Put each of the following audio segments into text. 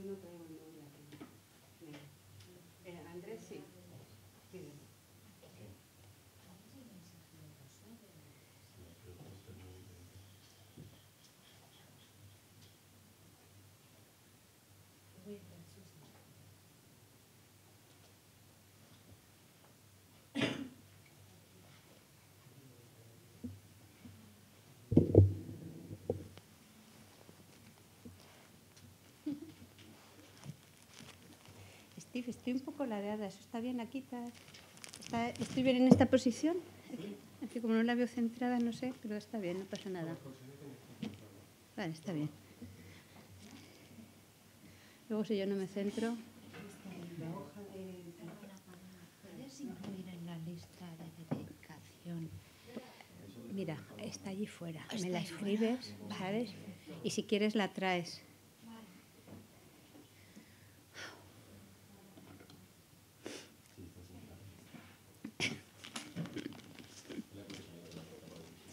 do no blame. estoy un poco ladeada, eso está bien aquí, está, estoy bien en esta posición. Así como no la veo centrada, no sé, pero está bien, no pasa nada. Vale, está bien. Luego si yo no me centro. ¿Puedes incluir en la lista de dedicación? Mira, está allí fuera. Me la escribes, vale. Y si quieres la traes.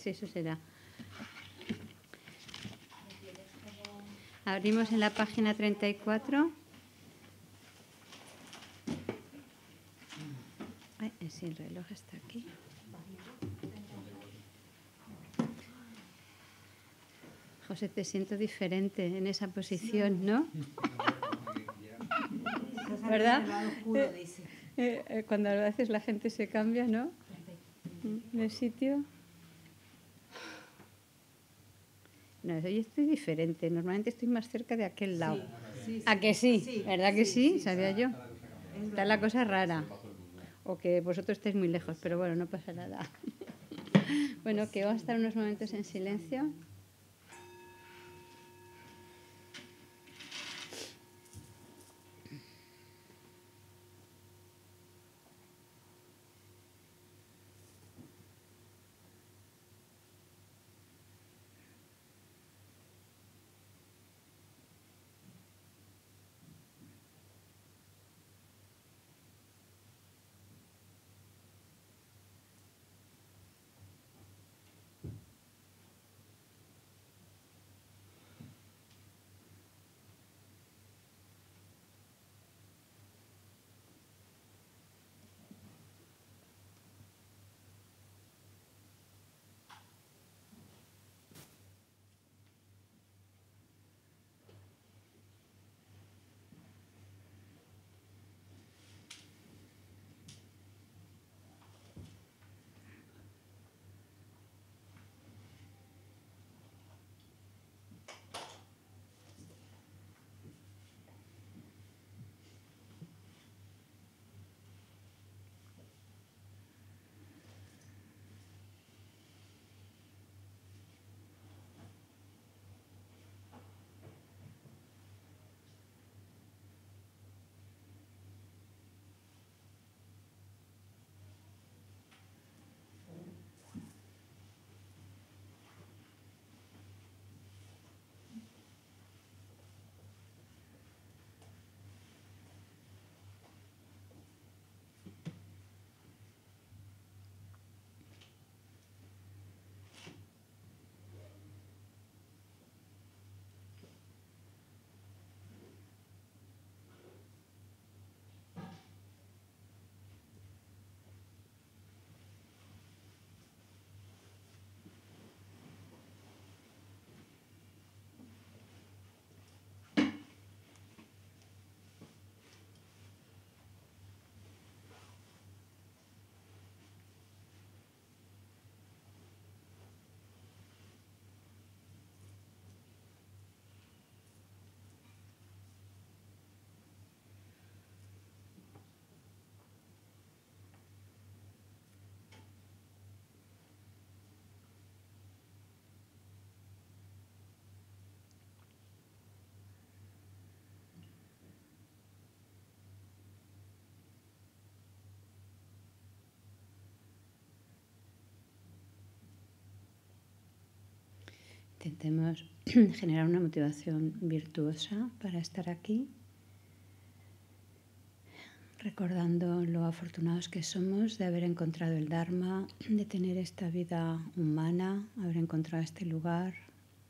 eso será. Abrimos en la página 34. Ay, el reloj está aquí. José, te siento diferente en esa posición, ¿no? ¿Verdad? Eh, eh, eh, cuando a veces la gente se cambia, ¿no? Mm, De sitio. Oye, estoy diferente, normalmente estoy más cerca de aquel lado. ¿A que sí? ¿Verdad que sí? Sabía yo. Está la cosa rara. O que vosotros estáis muy lejos, pero bueno, no pasa nada. bueno, que vamos a estar unos momentos en silencio. Intentemos generar una motivación virtuosa para estar aquí, recordando lo afortunados que somos de haber encontrado el Dharma, de tener esta vida humana, haber encontrado este lugar,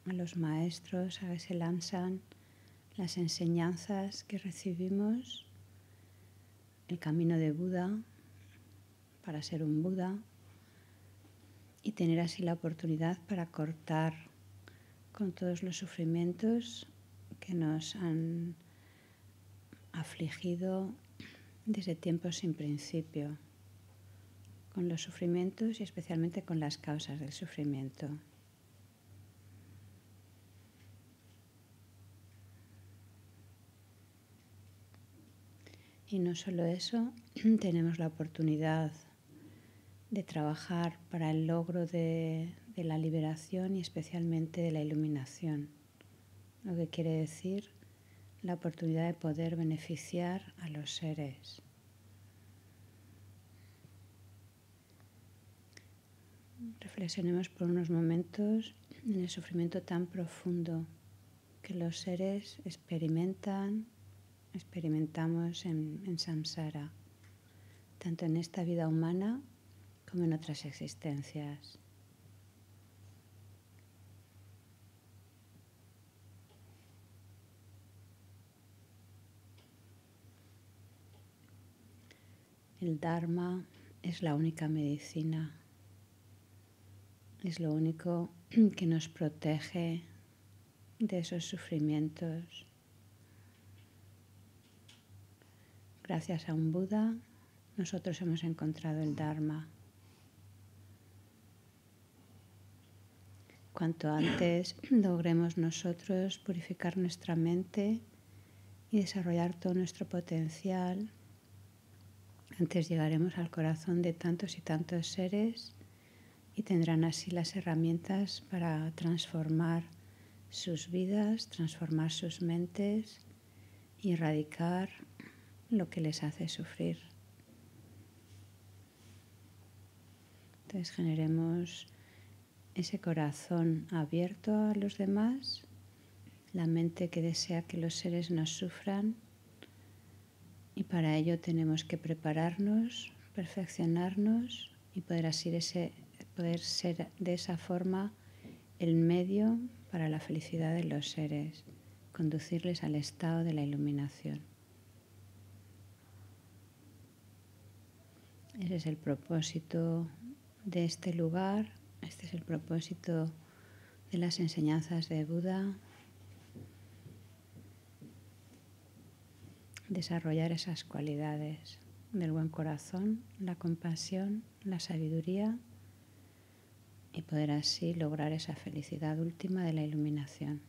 a los maestros, a que se lanzan, las enseñanzas que recibimos, el camino de Buda para ser un Buda, y tener así la oportunidad para cortar con todos los sufrimientos que nos han afligido desde tiempos sin principio, con los sufrimientos y especialmente con las causas del sufrimiento. Y no solo eso, tenemos la oportunidad de trabajar para el logro de, de la liberación y especialmente de la iluminación, lo que quiere decir la oportunidad de poder beneficiar a los seres. Reflexionemos por unos momentos en el sufrimiento tan profundo que los seres experimentan, experimentamos en, samsara, tanto en esta vida humana como en otras existencias. El Dharma es la única medicina, es lo único que nos protege de esos sufrimientos. Gracias a un Buda, nosotros hemos encontrado el Dharma. Cuanto antes logremos nosotros purificar nuestra mente y desarrollar todo nuestro potencial, antes llegaremos al corazón de tantos y tantos seres y tendrán así las herramientas para transformar sus vidas, transformar sus mentes y erradicar lo que les hace sufrir. Entonces generemos ese corazón abierto a los demás, la mente que desea que los seres no sufran y para ello tenemos que prepararnos, perfeccionarnos y poder, así poder ser de esa forma el medio para la felicidad de los seres, conducirles al estado de la iluminación. Ese es el propósito de este lugar, este es el propósito de las enseñanzas de Buda, desarrollar esas cualidades del buen corazón, la compasión, la sabiduría y poder así lograr esa felicidad última de la iluminación.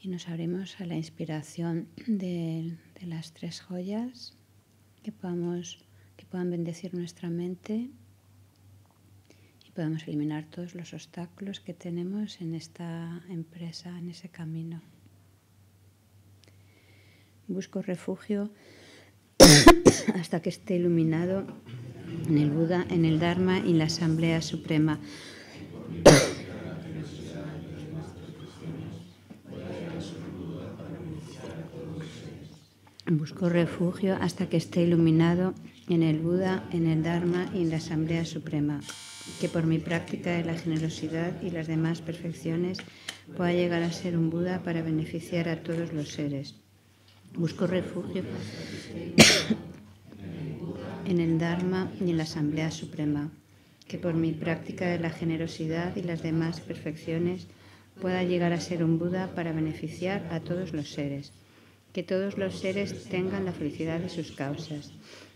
Y nos abrimos a la inspiración de, las tres joyas que, podamos, que puedan bendecir nuestra mente podamos eliminar todos los obstáculos que tenemos en esta empresa, en ese camino. Busco refugio hasta que esté iluminado en el Buda, en el Dharma y en la Asamblea Suprema. Busco refugio hasta que esté iluminado en el Buda, en el Dharma y en la Asamblea Suprema que por mi práctica de la generosidad y las demás perfecciones pueda llegar a ser un Buda para beneficiar a todos los seres. Busco refugio en el Dharma y en la Asamblea Suprema, que por mi práctica de la generosidad y las demás perfecciones pueda llegar a ser un Buda para beneficiar a todos los seres, que todos los seres tengan la felicidad de sus causas,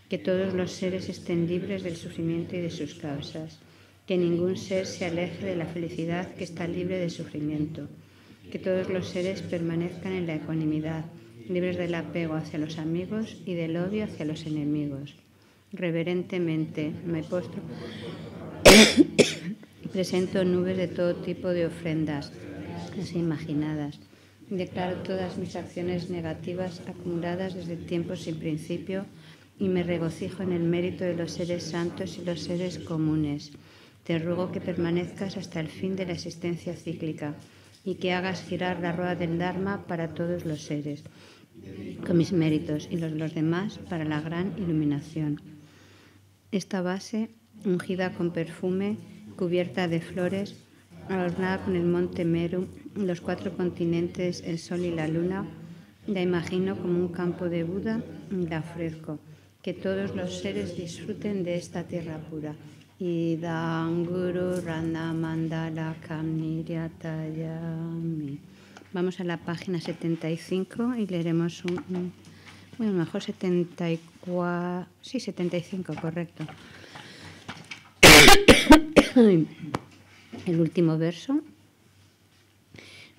que todos los seres estén libres del sufrimiento y de sus causas que ningún ser se aleje de la felicidad que está libre de sufrimiento, que todos los seres permanezcan en la ecuanimidad, libres del apego hacia los amigos y del odio hacia los enemigos. Reverentemente me postro presento nubes de todo tipo de ofrendas, casi imaginadas. Declaro todas mis acciones negativas acumuladas desde tiempos sin principio y me regocijo en el mérito de los seres santos y los seres comunes te ruego que permanezcas hasta el fin de la existencia cíclica y que hagas girar la rueda del Dharma para todos los seres, con mis méritos y los los demás para la gran iluminación. Esta base, ungida con perfume, cubierta de flores, adornada con el monte Meru, los cuatro continentes, el sol y la luna, la imagino como un campo de Buda y la ofrezco. Que todos los seres disfruten de esta tierra pura. Randamandala Vamos a la página 75 y leeremos un. Bueno, mejor 74. Sí, 75, correcto. El último verso.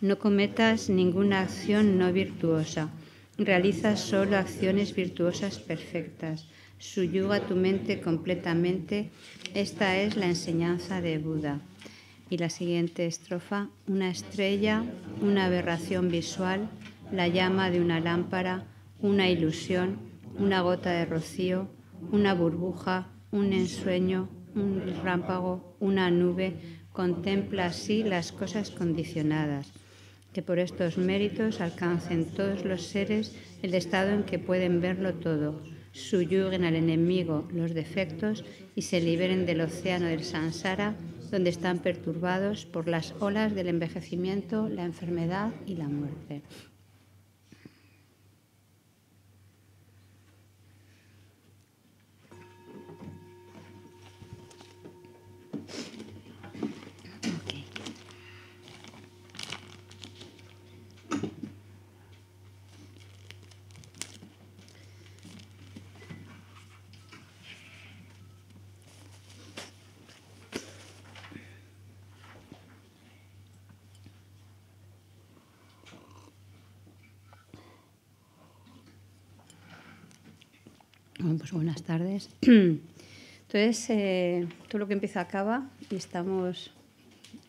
No cometas ninguna acción no virtuosa. Realiza solo acciones virtuosas perfectas. Suyuga tu mente completamente esta es la enseñanza de Buda. Y la siguiente estrofa, una estrella, una aberración visual, la llama de una lámpara, una ilusión, una gota de rocío, una burbuja, un ensueño, un rámpago, una nube, contempla así las cosas condicionadas, que por estos méritos alcancen todos los seres el estado en que pueden verlo todo, suyuguen al enemigo los defectos y se liberen del océano del sansara, donde están perturbados por las olas del envejecimiento, la enfermedad y la muerte. Pues buenas tardes. Entonces, eh, todo lo que empieza acaba y estamos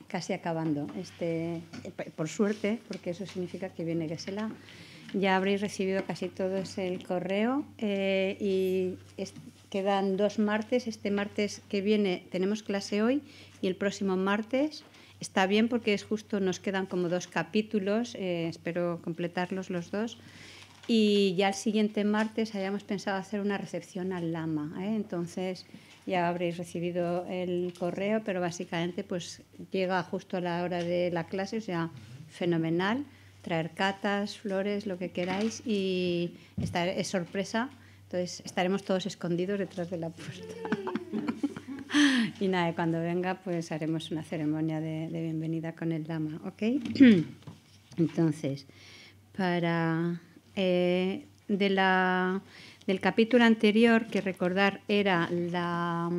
casi acabando. Este, eh, por suerte, porque eso significa que viene Gesela. Ya habréis recibido casi todos el correo eh, y quedan dos martes. Este martes que viene tenemos clase hoy y el próximo martes está bien porque es justo, nos quedan como dos capítulos, espero completarlos los dos. Y ya el siguiente martes habíamos pensado hacer una recepción al Lama. ¿eh? Entonces ya habréis recibido el correo, pero básicamente pues llega justo a la hora de la clase, o sea, fenomenal. Traer catas, flores, lo que queráis y estar, es sorpresa. Entonces estaremos todos escondidos detrás de la puerta. y nada, cuando venga pues haremos una ceremonia de, de bienvenida con el Lama, ¿ok? Entonces, para... Eh, de del capítulo anterior, que recordar era la,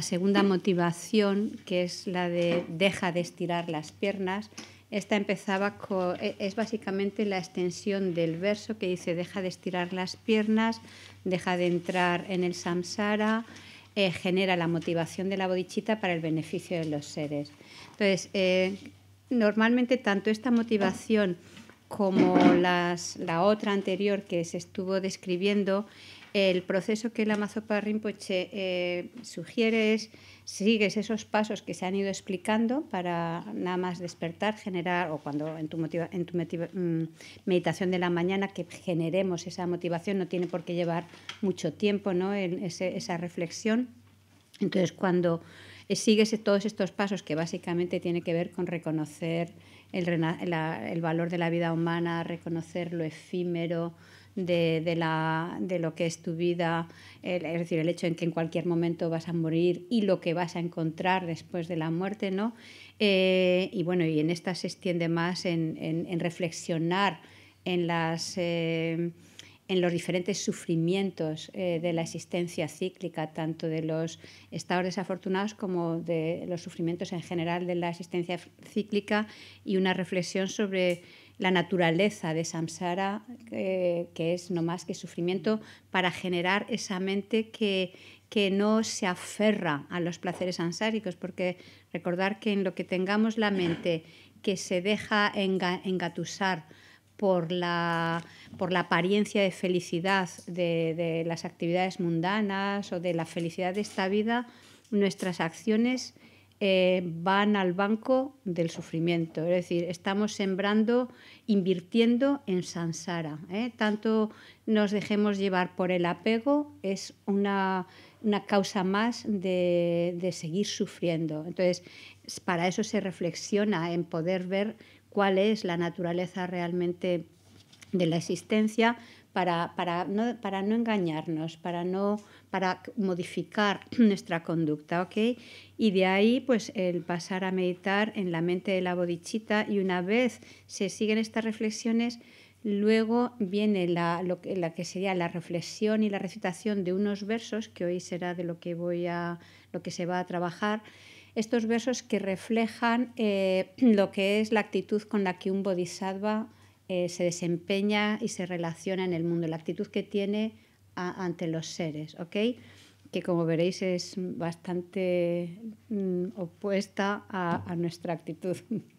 segunda motivación, que es la de deja de estirar las piernas, esta empezaba con, e, es básicamente la extensión del verso que dice deja de estirar las piernas, deja de entrar en el samsara, eh, genera la motivación de la bodichita para el beneficio de los seres. Entonces, eh, normalmente tanto esta motivación como las, la otra anterior que se estuvo describiendo, el proceso que la Mazopa Rinpoche eh, sugiere es sigues esos pasos que se han ido explicando para nada más despertar, generar, o cuando en tu, en tu mm, meditación de la mañana que generemos esa motivación, no tiene por qué llevar mucho tiempo ¿no? en esa reflexión. Entonces, cuando eh, sigues todos estos pasos que básicamente tiene que ver con reconocer el, valor de la vida humana, reconocer lo efímero, de, lo que es tu vida, es decir, el hecho en que en cualquier momento vas a morir y lo que vas a encontrar después de la muerte, ¿no? Eh, y bueno, y en esta se extiende más en, reflexionar en las... Eh, en los diferentes sufrimientos eh, de la existencia cíclica, tanto de los estados desafortunados como de los sufrimientos en general de la existencia cíclica, y una reflexión sobre la naturaleza de samsara, eh, que es no más que sufrimiento, para generar esa mente que, no se aferra a los placeres ansáricos, porque recordar que en lo que tengamos la mente que se deja engatusar, por la, apariencia de felicidad de, las actividades mundanas o de la felicidad de esta vida, nuestras acciones eh, van al banco del sufrimiento. Es decir, estamos sembrando, invirtiendo en sansara. ¿eh? Tanto nos dejemos llevar por el apego, es una, causa más de, de, seguir sufriendo. Entonces, para eso se reflexiona en poder ver cuál es la naturaleza realmente de la existencia para, no, engañarnos, para, no, para modificar nuestra conducta, Y de ahí, pues, el pasar a meditar en la mente de la bodichita y una vez se siguen estas reflexiones, luego viene la, lo, que sería la reflexión y la recitación de unos versos, que hoy será de lo que, voy lo que se va a trabajar, estos versos que reflejan eh, lo que es la actitud con la que un bodhisattva eh, se desempeña y se relaciona en el mundo, la actitud que tiene ante los seres, que como veréis es bastante mm, opuesta a, nuestra actitud.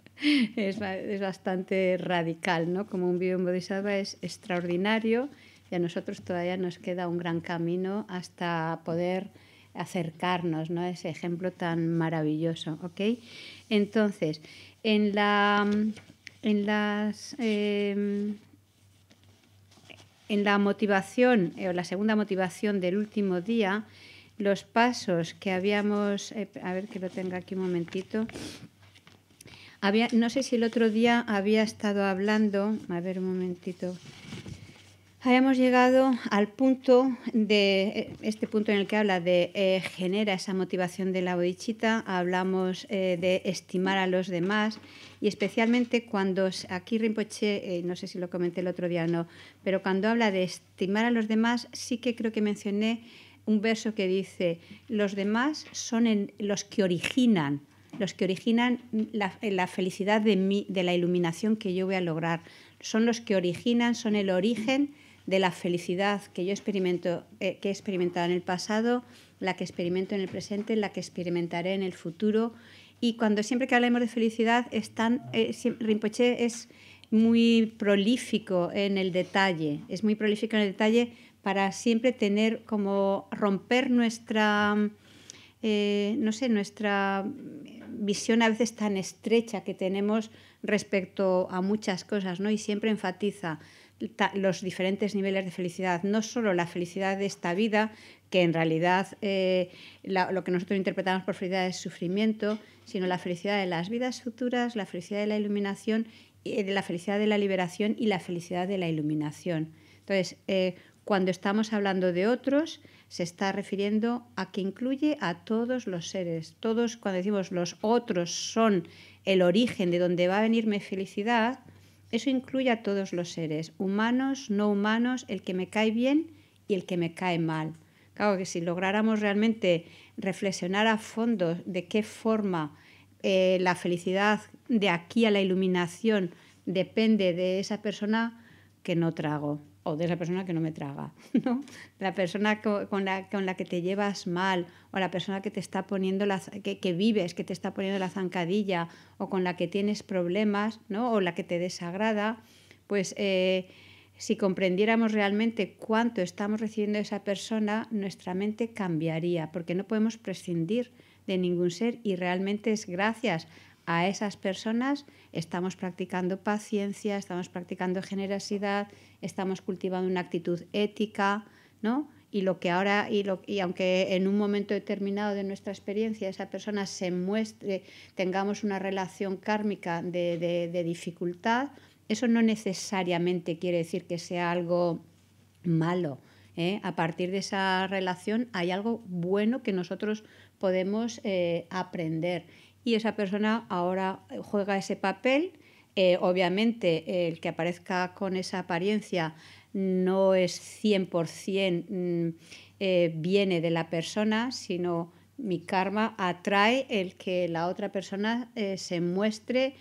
es, bastante radical, ¿no? Como un bodhisattva es extraordinario y a nosotros todavía nos queda un gran camino hasta poder acercarnos, ¿no? Ese ejemplo tan maravilloso, ¿ok? Entonces, en la... En las... Em, en la motivación eh, o la segunda motivación del último día, los pasos que habíamos, eh, a ver que lo tenga aquí un momentito, había, no sé si el otro día había estado hablando, a ver un momentito, Habíamos llegado al punto de eh, este punto en el que habla de eh, genera esa motivación de la bodichita, hablamos eh, de estimar a los demás y especialmente cuando aquí Rinpoche, no sé si lo comenté el otro día o no, pero cuando habla de estimar a los demás, sí que creo que mencioné un verso que dice, los demás son los que originan los que originan la, la felicidad de, de la iluminación que yo voy a lograr. Son los que originan, son el origen de la felicidad que yo experimento, eh, que he experimentado en el pasado, la que experimento en el presente, la que experimentaré en el futuro. Y cuando siempre que hablamos de felicidad, están, eh, Rinpoche es muy prolífico en el detalle, es muy prolífico en el detalle para siempre tener como romper nuestra, eh, no sé, nuestra mm, visión a veces tan estrecha que tenemos respecto a muchas cosas, ¿no? Y siempre enfatiza los diferentes niveles de felicidad, no solo la felicidad de esta vida, que en realidad eh, lo que nosotros interpretamos por felicidad es sufrimiento, sino la felicidad de las vidas futuras, la felicidad de la iluminación, eh, la felicidad de la liberación y la felicidad de la iluminación. Entonces, eh, cuando estamos hablando de otros, se está refiriendo a que incluye a todos los seres. Todos, cuando decimos los otros son el origen de donde va a venir mi felicidad, eso incluye a todos los seres, humanos, no humanos, el que me cae bien y el que me cae mal. Claro que si lográramos realmente reflexionar a fondo de qué forma eh, la felicidad de aquí a la iluminación depende de esa persona que no trago o de esa persona que no me traga, ¿no? La persona con la, que te llevas mal, o la persona que te está poniendo la, que, vives, que te está poniendo la zancadilla, o con la que tienes problemas, O la que te desagrada, pues eh, si comprendiéramos realmente cuánto estamos recibiendo de esa persona, nuestra mente cambiaría, porque no podemos prescindir de ningún ser y realmente es gracias a esas personas estamos practicando paciencia, estamos practicando generosidad, estamos cultivando una actitud ética, ¿no? Y lo que ahora y, y aunque en un momento determinado de nuestra experiencia esa persona se muestre, tengamos una relación kármica de, dificultad, eso no necesariamente quiere decir que sea algo malo. ¿eh? A partir de esa relación hay algo bueno que nosotros podemos eh, aprender y esa persona ahora juega ese papel. Eh, obviamente, el que aparezca con esa apariencia no es 100% mm, eh, viene de la persona, sino mi karma atrae el que la otra persona eh, se muestre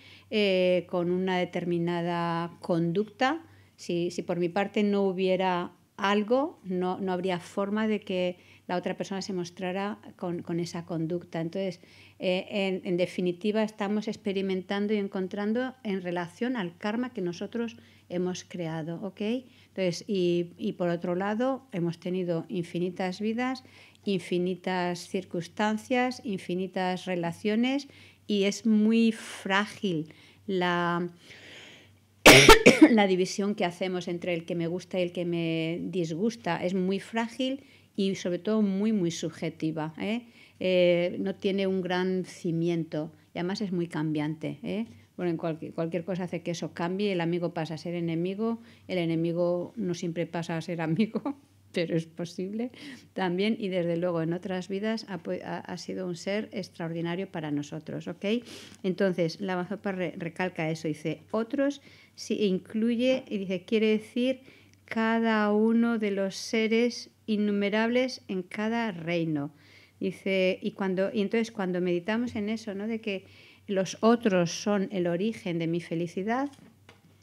con una determinada conducta. Si, por mi parte no hubiera algo, no, habría forma de que la otra persona se mostrara con, con esa conducta. Entonces, eh, en, definitiva, estamos experimentando y encontrando en relación al karma que nosotros hemos creado. ¿ok? y, por otro lado, hemos tenido infinitas vidas, infinitas circunstancias, infinitas relaciones y es muy frágil la, la división que hacemos entre el que me gusta y el que me disgusta. Es muy frágil y sobre todo muy, muy subjetiva. ¿eh? Eh, no tiene un gran cimiento y además es muy cambiante. ¿eh? Bueno, cualquier, cosa hace que eso cambie, el amigo pasa a ser enemigo, el enemigo no siempre pasa a ser amigo, pero es posible también y desde luego en otras vidas ha, sido un ser extraordinario para nosotros, Entonces, la Mazopa recalca eso, dice, otros si incluye y dice, quiere decir cada uno de los seres innumerables en cada reino. Dice, y, cuando, y entonces cuando meditamos en eso, ¿no? de que los otros son el origen de mi felicidad,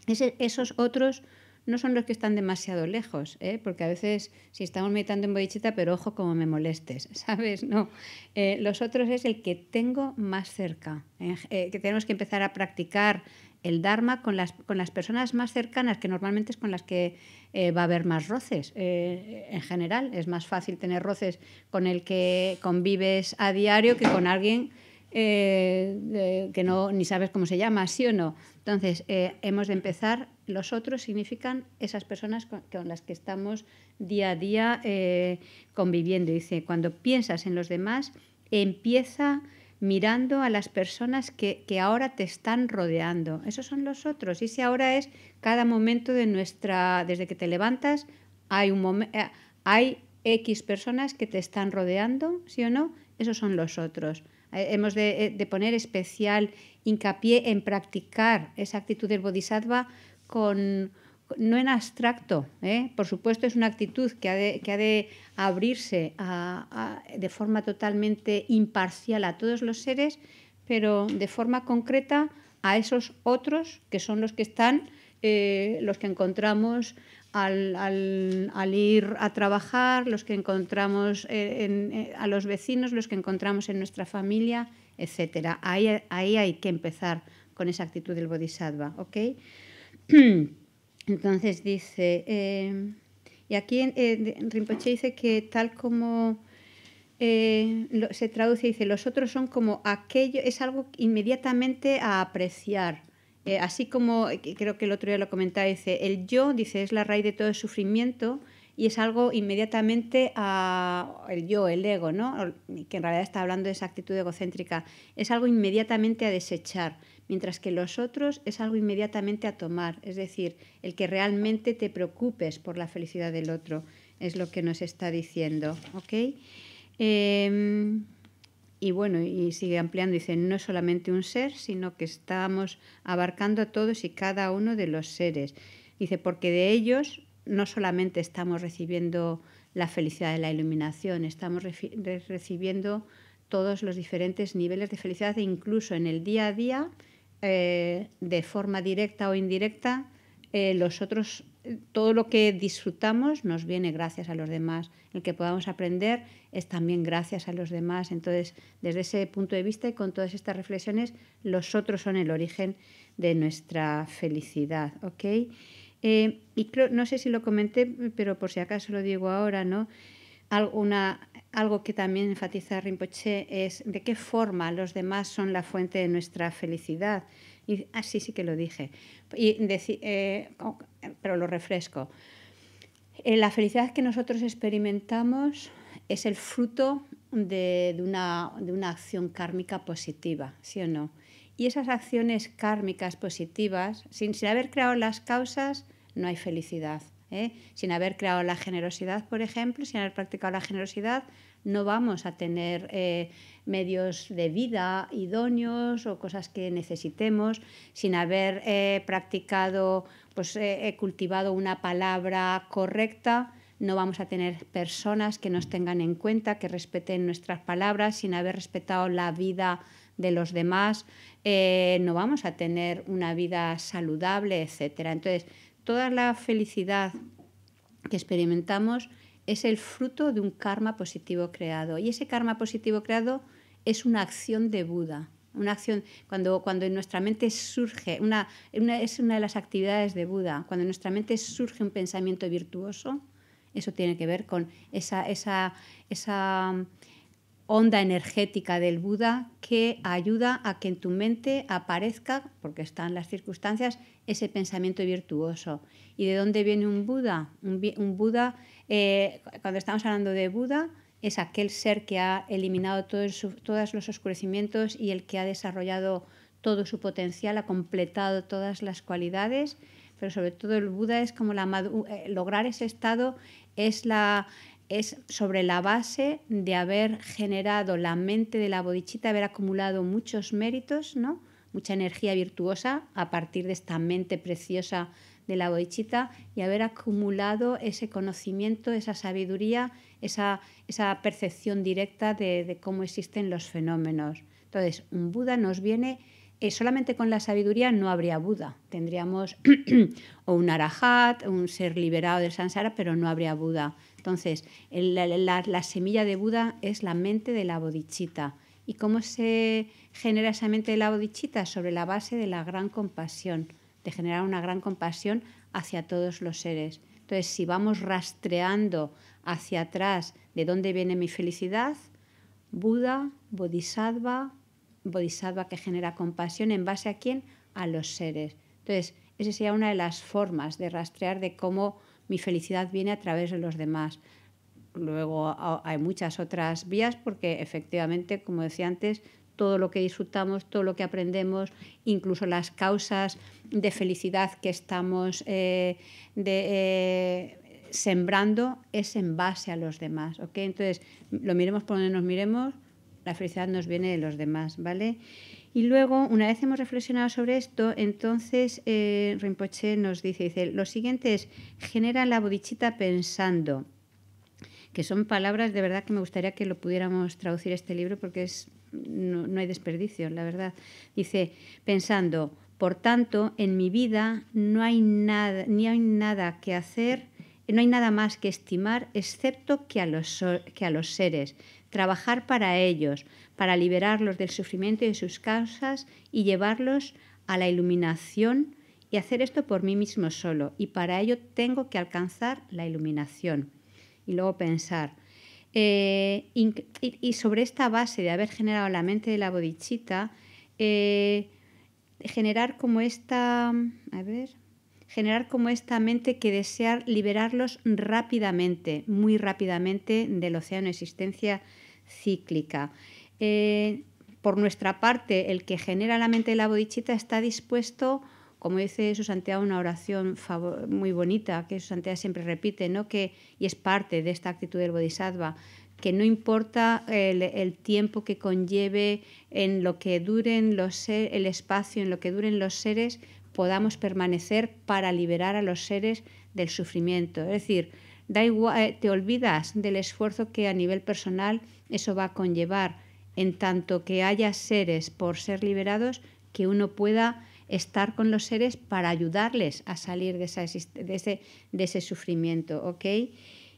esos otros no son los que están demasiado lejos, ¿eh? porque a veces si estamos meditando en bodhichitta, pero ojo como me molestes, ¿sabes? No, eh, los otros es el que tengo más cerca, eh, que tenemos que empezar a practicar el Dharma con las, con las personas más cercanas, que normalmente es con las que eh, va a haber más roces eh, en general. Es más fácil tener roces con el que convives a diario que con alguien eh, que no ni sabes cómo se llama, sí o no. Entonces, hemos de empezar, los otros significan esas personas con, con las que estamos día a día conviviendo. Dice, cuando piensas en los demás, empieza mirando a las personas que, ahora te están rodeando. Esos son los otros. Y si ahora es cada momento de nuestra, desde que te levantas, hay, un eh, hay X personas que te están rodeando, ¿sí o no? Esos son los otros. Eh, hemos de, eh, de poner especial hincapié en practicar esa actitud del bodhisattva con, no en abstracto. ¿eh? Por supuesto, es una actitud que ha de, abrirse de forma totalmente imparcial a todos los seres, pero de forma concreta a esos otros que son los que están, eh, los que encontramos al, ir a trabajar, los que encontramos eh, a los vecinos, los que encontramos en nuestra familia, etc. Ahí, ahí hay que empezar con esa actitud del bodhisattva. ¿ok? Entonces dice, em, y aquí eh, Rinpoche dice que tal como eh, se traduce, dice, los otros son como aquello, es algo inmediatamente a apreciar. Eh, así como creo que el otro día lo comentaba, dice, el yo, dice, es la raíz de todo el sufrimiento y es algo inmediatamente a el yo, el ego, ¿no? que en realidad está hablando de esa actitud egocéntrica, es algo inmediatamente a desechar mientras que los otros es algo inmediatamente a tomar, es decir, el que realmente te preocupes por la felicidad del otro, es lo que nos está diciendo. ¿ok? Em, y bueno, y sigue ampliando, dice, no es solamente un ser, sino que estamos abarcando a todos y cada uno de los seres. Dice, porque de ellos no solamente estamos recibiendo la felicidad de la iluminación, estamos recibiendo todos los diferentes niveles de felicidad e incluso en el día a día eh, de forma directa o indirecta, eh, los otros, todo lo que disfrutamos nos viene gracias a los demás. El que podamos aprender es también gracias a los demás. Entonces, desde ese punto de vista y con todas estas reflexiones, los otros son el origen de nuestra felicidad. Eh, y no sé si lo comenté, pero por si acaso lo digo ahora, ¿no? Alguna, algo que también enfatiza Rinpoche es de qué forma los demás son la fuente de nuestra felicidad. Y así ah, sí que lo dije. Eh, oh, pero lo refresco. Eh, la felicidad que nosotros experimentamos es el fruto de, una, de una acción kármica positiva, ¿sí o no? Y esas acciones kármicas positivas, sin, sin haber creado las causas, no hay felicidad. ¿eh? Sin haber creado la generosidad, por ejemplo, sin haber practicado la generosidad, no vamos a tener eh, medios de vida idóneos o cosas que necesitemos, sin haber eh, practicado, pues cultivado una palabra correcta, no vamos a tener personas que nos tengan en cuenta, que respeten nuestras palabras, sin haber respetado la vida de los demás, no vamos a tener una vida saludable, etcétera. Entonces, Toda la felicidad que experimentamos es el fruto de un karma positivo creado. Y ese karma positivo creado es una acción de Buda. Una acción, cuando, cuando en nuestra mente surge, una, es una de las actividades de Buda, cuando en nuestra mente surge un pensamiento virtuoso, eso tiene que ver con esa, esa, esa onda energética del Buda que ayuda a que en tu mente aparezca, porque están las circunstancias, ese pensamiento virtuoso. ¿Y de dónde viene un Buda? Un, Buda, eh, cuando estamos hablando de Buda, es aquel ser que ha eliminado todos los oscurecimientos y el que ha desarrollado todo su potencial, ha completado todas las cualidades, pero sobre todo el Buda es como eh, lograr ese estado es la, es sobre la base de haber generado la mente de la bodichita, haber acumulado muchos méritos, ¿no? mucha energía virtuosa a partir de esta mente preciosa de la bodichita y haber acumulado ese conocimiento, esa sabiduría, esa, percepción directa de, cómo existen los fenómenos. Entonces, un Buda nos viene, eh, solamente con la sabiduría no habría Buda, tendríamos o un arahat, un ser liberado del sansara, pero no habría Buda. Entonces, la, semilla de Buda es la mente de la bodichita. ¿Y cómo se genera esa mente de la bodichita? Sobre la base de la gran compasión, de generar una gran compasión hacia todos los seres. Entonces, si vamos rastreando hacia atrás de dónde viene mi felicidad, Buda, Bodhisattva, Bodhisattva que genera compasión, ¿en base a quién? A los seres. Entonces, esa sería una de las formas de rastrear de cómo mi felicidad viene a través de los demás. Luego hay muchas otras vías porque efectivamente, como decía antes, todo lo que disfrutamos, todo lo que aprendemos, incluso las causas de felicidad que estamos eh, eh, sembrando es en base a los demás. ¿ok? Entonces, lo miremos por donde nos miremos, la felicidad nos viene de los demás. ¿vale? Y luego, una vez hemos reflexionado sobre esto, entonces eh, Rinpoche nos dice, dice, lo siguiente es, genera la bodichita pensando, que son palabras de verdad que me gustaría que lo pudiéramos traducir este libro porque es, no, hay desperdicio, la verdad. Dice, pensando, por tanto, en mi vida no hay nada, ni hay nada que hacer, no hay nada más que estimar, excepto que a los, que a los seres trabajar para ellos, para liberarlos del sufrimiento y de sus causas y llevarlos a la iluminación y hacer esto por mí mismo solo. Y para ello tengo que alcanzar la iluminación. Y luego pensar. Eh, y, sobre esta base de haber generado la mente de la bodichita, eh, generar como esta... A ver, generar como esta mente que desear liberarlos rápidamente, muy rápidamente del océano de existencia cíclica. Eh, por nuestra parte, el que genera la mente de la bodichita está dispuesto, como dice Susantea, una oración muy bonita que su Santidad siempre repite, ¿no? que, y es parte de esta actitud del bodhisattva, que no importa el, tiempo que conlleve, en lo que duren los el espacio, en lo que duren los seres, podamos permanecer para liberar a los seres del sufrimiento. Es decir, eh, te olvidas del esfuerzo que a nivel personal eso va a conllevar, en tanto que haya seres por ser liberados, que uno pueda estar con los seres para ayudarles a salir de, ese, sufrimiento.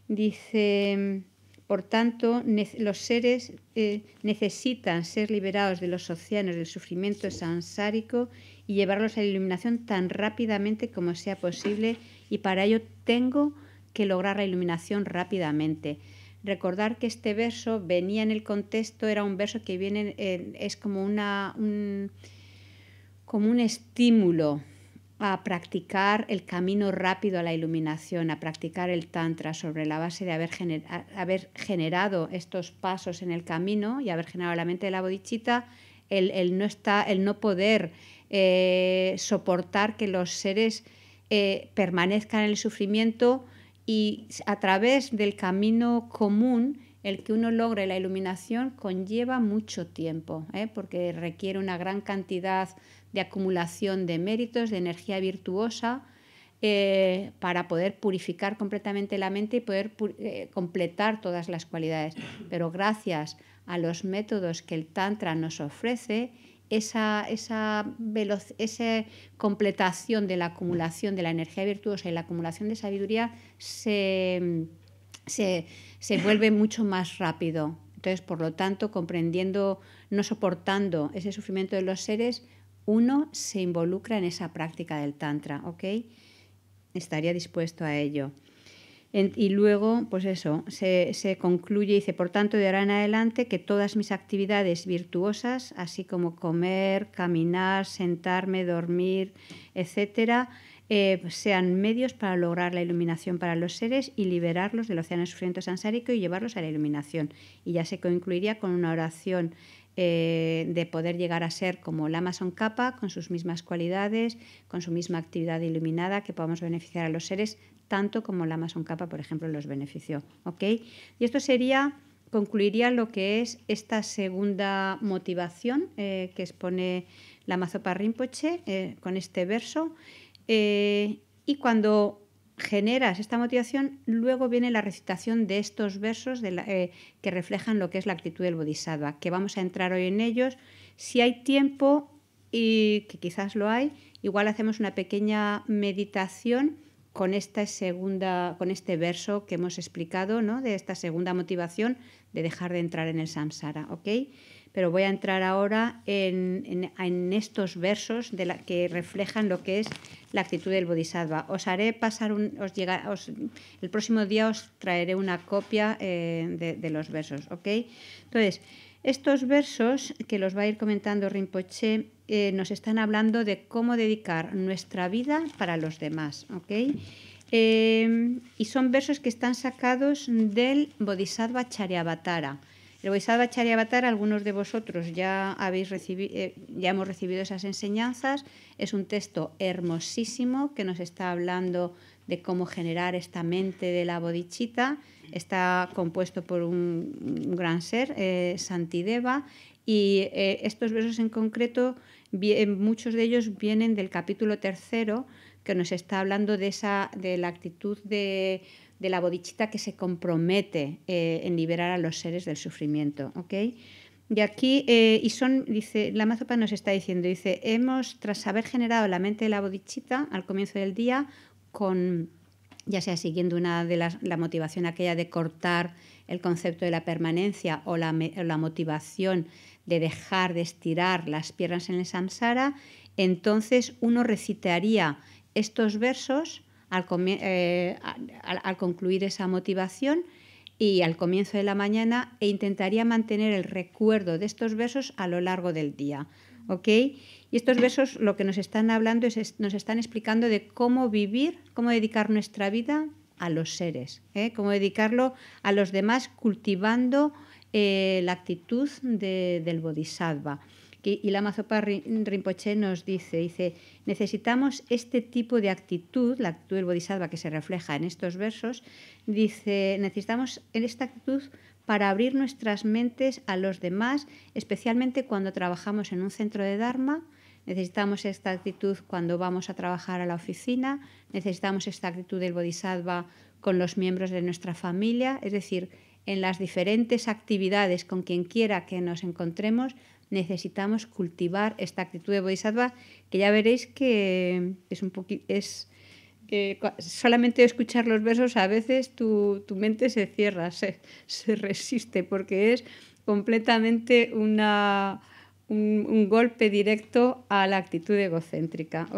Dice, por tanto, los seres eh, necesitan ser liberados de los océanos del sufrimiento sansárico y llevarlos a la iluminación tan rápidamente como sea posible y para ello tengo que lograr la iluminación rápidamente. Recordar que este verso venía en el contexto, era un verso que viene, es como, una, un, como un estímulo a practicar el camino rápido a la iluminación, a practicar el tantra sobre la base de haber, haber generado estos pasos en el camino y haber generado la mente de la bodichita, el, el no, está, el no poder eh, soportar que los seres eh, permanezcan en el sufrimiento y a través del camino común el que uno logre la iluminación conlleva mucho tiempo, ¿eh? porque requiere una gran cantidad de acumulación de méritos, de energía virtuosa, para poder purificar completamente la mente y poder completar todas las cualidades. Pero gracias a los métodos que el Tantra nos ofrece esa, esa, completación de la acumulación de la energía virtuosa y la acumulación de sabiduría se, se vuelve mucho más rápido. Entonces, por lo tanto, comprendiendo, no soportando ese sufrimiento de los seres, uno se involucra en esa práctica del Tantra, ¿ok? Estaría dispuesto a ello y luego, pues eso, se, concluye y dice, por tanto, de ahora en adelante, que todas mis actividades virtuosas, así como comer, caminar, sentarme, dormir, etcétera, eh, sean medios para lograr la iluminación para los seres y liberarlos del océano sufrimiento sansárico y llevarlos a la iluminación. Y ya se concluiría con una oración eh, de poder llegar a ser como la Amazon Kappa, con sus mismas cualidades, con su misma actividad iluminada, que podamos beneficiar a los seres tanto como la Amazon por ejemplo, los benefició. Y esto sería, concluiría lo que es esta segunda motivación eh, que expone la Mazopa Rinpoche eh, con este verso. Eh, y cuando generas esta motivación, luego viene la recitación de estos versos que reflejan lo que es la actitud del bodhisattva, que vamos a entrar hoy en ellos. Si hay tiempo, y que quizás lo hay, igual hacemos una pequeña meditación con esta segunda, con este verso que hemos explicado, ¿no? De esta segunda motivación de dejar de entrar en el samsara, ¿ok? Pero voy a entrar ahora en, estos versos de la, que reflejan lo que es la actitud del bodhisattva. Os haré pasar un, os llega, os, el próximo día os traeré una copia eh, de, los versos, ¿ok? Entonces estos versos que los va a ir comentando Rinpoche eh, nos están hablando de cómo dedicar nuestra vida para los demás. Eh, y son versos que están sacados del Bodhisattva Charyavatara. El Bodhisattva Charyavatara, algunos de vosotros ya, habéis recibido, eh, ya hemos recibido esas enseñanzas. Es un texto hermosísimo que nos está hablando de cómo generar esta mente de la bodichita. Está compuesto por un, gran ser, eh, Santideva, y eh, estos versos en concreto, eh, muchos de ellos vienen del capítulo tercero, que nos está hablando de, esa, de la actitud de, la bodichita que se compromete en liberar a los seres del sufrimiento. Y aquí, y son, dice, la mazopa nos está diciendo, dice, hemos, tras haber generado la mente de la bodichita al comienzo del día, con ya sea siguiendo una de las, la motivación aquella de cortar el concepto de la permanencia o la, motivación de dejar de estirar las piernas en el samsara, entonces uno recitaría estos versos eh, al concluir esa motivación y al comienzo de la mañana e intentaría mantener el recuerdo de estos versos a lo largo del día. ¿ok? Y estos versos lo que nos están hablando es, nos están explicando de cómo vivir, cómo dedicar nuestra vida a los seres, ¿eh? cómo dedicarlo a los demás cultivando eh, la actitud del bodhisattva. y la Mazopa Rinpoche nos dice, dice, necesitamos este tipo de actitud, la actitud del bodhisattva que se refleja en estos versos, dice, necesitamos en esta actitud para abrir nuestras mentes a los demás, especialmente cuando trabajamos en un centro de Dharma. Necesitamos esta actitud cuando vamos a trabajar a la oficina, necesitamos esta actitud del bodhisattva con los miembros de nuestra familia, es decir, en las diferentes actividades con quien quiera que nos encontremos, necesitamos cultivar esta actitud de bodhisattva, que ya veréis que es un poquito es solamente escuchar los versos a veces tu, mente se cierra, se, resiste, porque es completamente un, golpe directo a la actitud egocéntrica.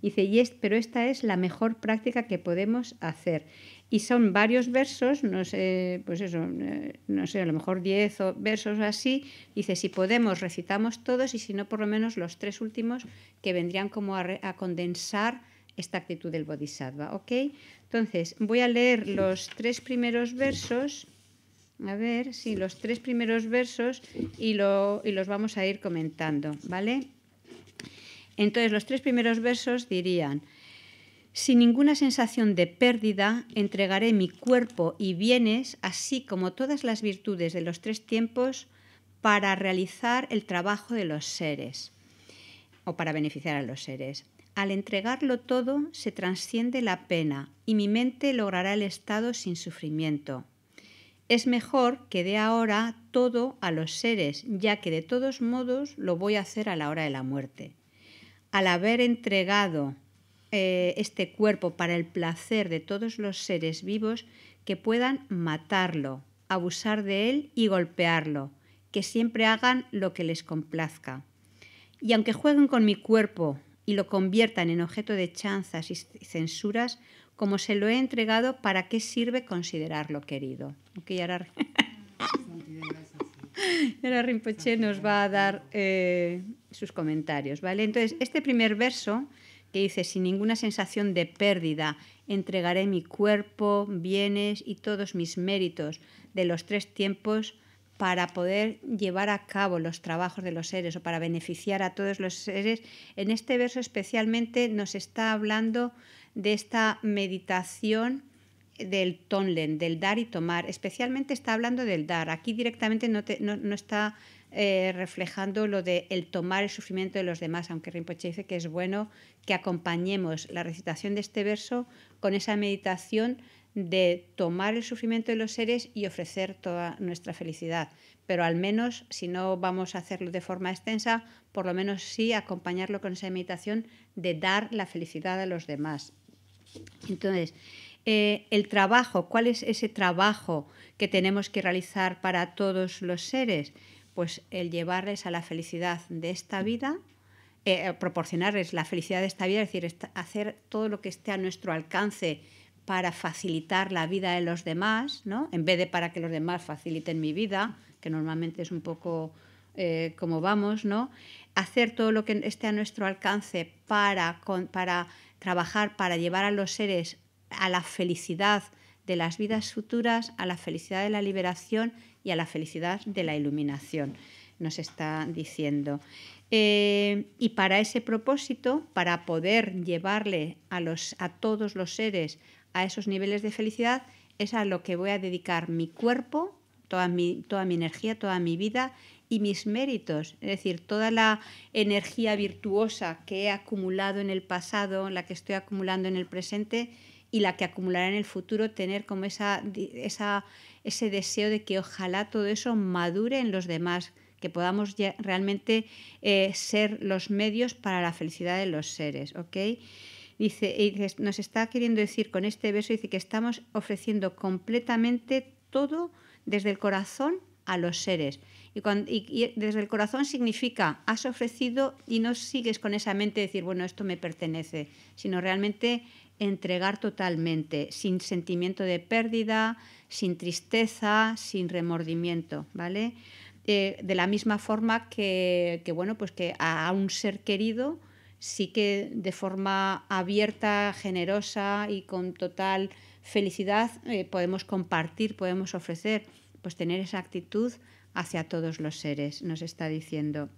Dice, y es, pero esta es la mejor práctica que podemos hacer. Y son varios versos, no sé, pues eso, eh, no sé, a lo mejor 10 versos así. Dice, si podemos, recitamos todos y si no, por lo menos los tres últimos que vendrían como a condensar esta actitud del bodhisattva. ¿ok? Entonces, voy a leer los tres primeros versos. A ver, sí, los tres primeros versos y, lo, los vamos a ir comentando, ¿vale? Entonces, los tres primeros versos dirían, sin ninguna sensación de pérdida, entregaré mi cuerpo y bienes, así como todas las virtudes de los tres tiempos, para realizar el trabajo de los seres o para beneficiar a los seres. Al entregarlo todo se transciende la pena y mi mente logrará el estado sin sufrimiento. Es mejor que dé ahora todo a los seres, ya que de todos modos lo voy a hacer a la hora de la muerte. Al haber entregado eh, este cuerpo para el placer de todos los seres vivos que puedan matarlo, abusar de él y golpearlo, que siempre hagan lo que les complazca. Y aunque jueguen con mi cuerpo, y lo conviertan en objeto de chanzas y censuras como se lo he entregado, ¿para qué sirve considerarlo querido? Ok, ahora, Rinpoche nos va a dar eh, sus comentarios, ¿vale? Entonces, este primer verso que dice, sin ninguna sensación de pérdida, entregaré mi cuerpo, bienes y todos mis méritos de los tres tiempos para poder llevar a cabo los trabajos de los seres o para beneficiar a todos los seres. En este verso especialmente nos está hablando de esta meditación del tonlen, del dar y tomar. Especialmente está hablando del dar. Aquí directamente no, está eh, reflejando lo de el tomar el sufrimiento de los demás, aunque Rinpoche dice que es bueno que acompañemos la recitación de este verso con esa meditación de tomar el sufrimiento de los seres y ofrecer toda nuestra felicidad. Pero al menos, si no vamos a hacerlo de forma extensa, por lo menos sí acompañarlo con esa imitación de dar la felicidad a los demás. Entonces, eh, el trabajo, ¿cuál es ese trabajo que tenemos que realizar para todos los seres? Pues el llevarles a la felicidad de esta vida, eh, proporcionarles la felicidad de esta vida, es decir, hacer todo lo que esté a nuestro alcance para facilitar la vida de los demás, en vez de para que los demás faciliten mi vida, que normalmente es un poco eh, como vamos, ¿no? hacer todo lo que esté a nuestro alcance para, trabajar, para llevar a los seres a la felicidad de las vidas futuras, a la felicidad de la liberación y a la felicidad de la iluminación, nos está diciendo. Eh, y para ese propósito, para poder llevarle a, los, a todos los seres a esos niveles de felicidad es a lo que voy a dedicar mi cuerpo, toda mi, toda mi energía, toda mi vida y mis méritos, es decir, toda la energía virtuosa que he acumulado en el pasado, la que estoy acumulando en el presente y la que acumulará en el futuro, tener como esa, esa, ese deseo de que ojalá todo eso madure en los demás, que podamos realmente eh, ser los medios para la felicidad de los seres, Dice, nos está queriendo decir con este beso dice que estamos ofreciendo completamente todo desde el corazón a los seres. Y, desde el corazón significa, has ofrecido y no sigues con esa mente de decir, bueno, esto me pertenece, sino realmente entregar totalmente, sin sentimiento de pérdida, sin tristeza, sin remordimiento, ¿vale? Eh, de la misma forma que, bueno, pues que a un ser querido sí que de forma abierta, generosa y con total felicidad eh, podemos compartir, podemos ofrecer, pues tener esa actitud hacia todos los seres, nos está diciendo.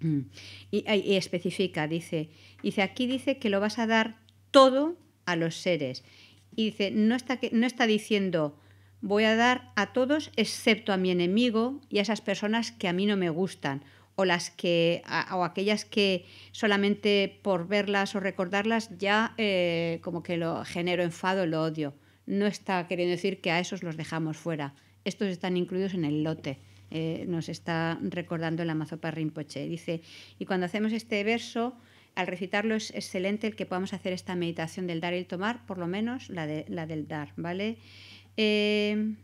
Mm. Y, especifica, dice, dice, aquí dice que lo vas a dar todo a los seres. Y dice, no está diciendo, voy a dar a todos excepto a mi enemigo y a esas personas que a mí no me gustan o las que o aquellas que solamente por verlas o recordarlas ya eh, como que lo genero enfado, lo odio. No está queriendo decir que a esos los dejamos fuera. Estos están incluidos en el lote. Eh, nos está recordando la Mazopa Rinpoche. Dice, y cuando hacemos este verso, al recitarlo es excelente el que podamos hacer esta meditación del dar y el tomar, por lo menos la, de, la del dar, ¿vale? Eh,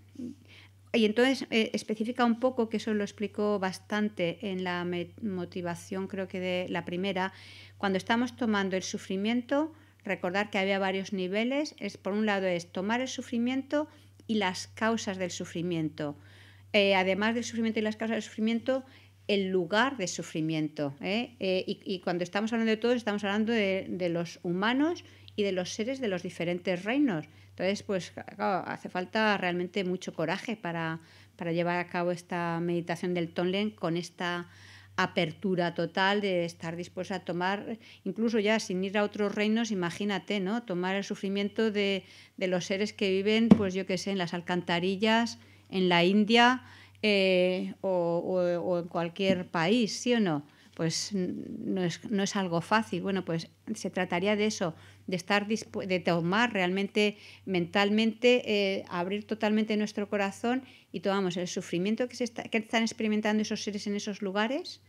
y entonces eh, especifica un poco, que eso lo explicó bastante en la motivación, creo que de la primera, cuando estamos tomando el sufrimiento, recordar que había varios niveles. Es, por un lado es tomar el sufrimiento y las causas del sufrimiento. Eh, además del sufrimiento y las causas del sufrimiento, el lugar de sufrimiento. ¿eh? y, cuando estamos hablando de todos, estamos hablando de, los humanos y de los seres de los diferentes reinos. Entonces, pues hace falta realmente mucho coraje para, para, llevar a cabo esta meditación del Tonlen con esta apertura total de estar dispuesta a tomar, incluso ya sin ir a otros reinos, imagínate, ¿no? Tomar el sufrimiento de, de los seres que viven, pues yo qué sé, en las alcantarillas, en la India eh, o, en cualquier país, ¿sí o no? Pues no es, no es algo fácil. Bueno, pues se trataría de eso, de, estar de tomar realmente mentalmente, eh, abrir totalmente nuestro corazón y tomamos el sufrimiento que, están experimentando esos seres en esos lugares,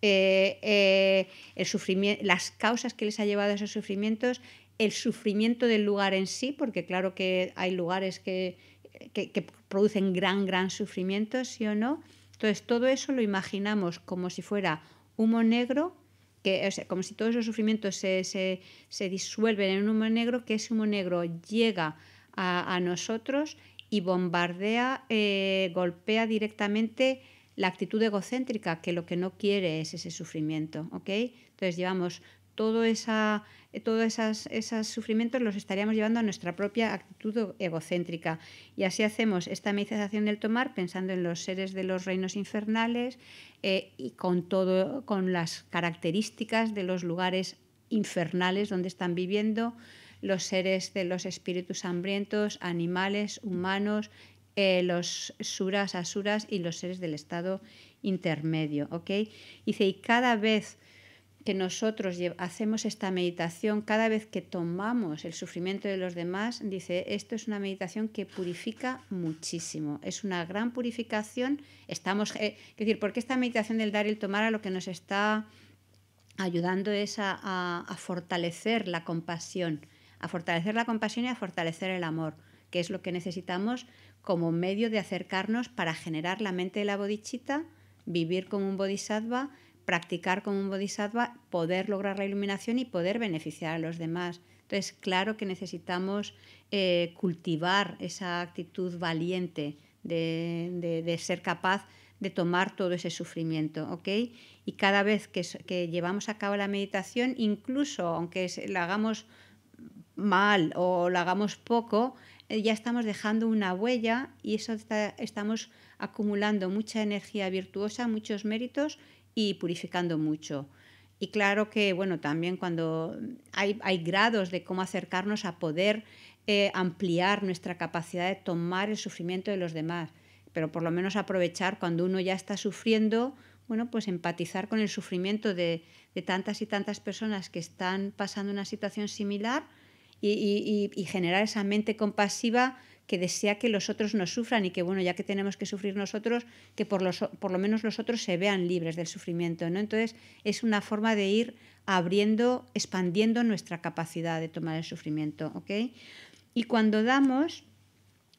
eh, eh, el sufrimiento, las causas que les ha llevado a esos sufrimientos, el sufrimiento del lugar en sí, porque claro que hay lugares que, que producen gran, gran sufrimiento, sí o no. Entonces, todo eso lo imaginamos como si fuera humo negro que o como si todos esos sufrimientos se, se, se, disuelven en un humo negro, que ese humo negro llega a, nosotros y bombardea, eh, golpea directamente la actitud egocéntrica, que lo que no quiere es ese sufrimiento. ¿ok? Entonces llevamos todos eh, esos sufrimientos los estaríamos llevando a nuestra propia actitud e-, egocéntrica. Y así hacemos esta meditación del tomar pensando en los seres de los reinos infernales eh, y con, todo, con las características de los lugares infernales donde están viviendo los seres de los espíritus hambrientos, animales, humanos, eh, los suras, asuras y los seres del estado intermedio. Dice, y cada vez nosotros hacemos esta meditación cada vez que tomamos el sufrimiento de los demás, dice, esto es una meditación que purifica muchísimo, es una gran purificación, estamos, es eh, decir, porque esta meditación del dar y el tomar a lo que nos está ayudando es a, fortalecer la compasión, a fortalecer la compasión y a fortalecer el amor, que es lo que necesitamos como medio de acercarnos para generar la mente de la bodichita, vivir como un bodhisattva, practicar como un bodhisattva, poder lograr la iluminación y poder beneficiar a los demás. Entonces, claro que necesitamos eh, cultivar esa actitud valiente de, ser capaz de tomar todo ese sufrimiento, Y cada vez que, llevamos a cabo la meditación, incluso aunque la hagamos mal o la hagamos poco, eh, ya estamos dejando una huella y eso estamos acumulando mucha energía virtuosa, muchos méritos y purificando mucho. Y claro que, bueno, también cuando hay, grados de cómo acercarnos a poder eh, ampliar nuestra capacidad de tomar el sufrimiento de los demás, pero por lo menos aprovechar cuando uno ya está sufriendo, bueno, pues empatizar con el sufrimiento de, tantas y tantas personas que están pasando una situación similar y, y generar esa mente compasiva que desea que los otros no sufran y que, bueno, ya que tenemos que sufrir nosotros, que por, por lo menos los otros se vean libres del sufrimiento. ¿no? Entonces, es una forma de ir abriendo, expandiendo nuestra capacidad de tomar el sufrimiento. ¿ok? Y cuando damos,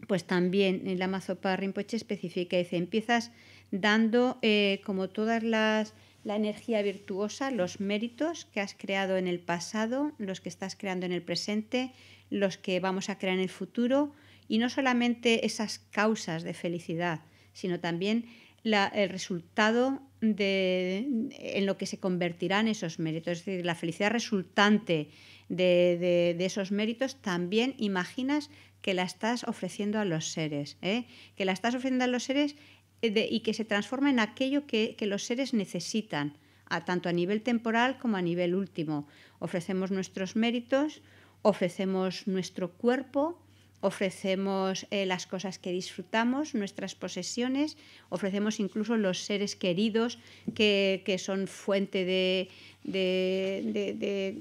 pues también el Amazopa Rinpoche pues, especifica, dice, empiezas dando eh, como todas las la energía virtuosa, los méritos que has creado en el pasado, los que estás creando en el presente, los que vamos a crear en el futuro, y no solamente esas causas de felicidad, sino también el resultado en lo que se convertirán esos méritos. Es decir, la felicidad resultante de, esos méritos también imaginas que la estás ofreciendo a los seres, ¿eh? que la estás ofreciendo a los seres eh, y que se transforma en aquello que, que los seres necesitan, tanto a nivel temporal como a nivel último. Ofrecemos nuestros méritos, ofrecemos nuestro cuerpo, ofrecemos eh, las cosas que disfrutamos, nuestras posesiones, ofrecemos incluso los seres queridos que, son fuente de,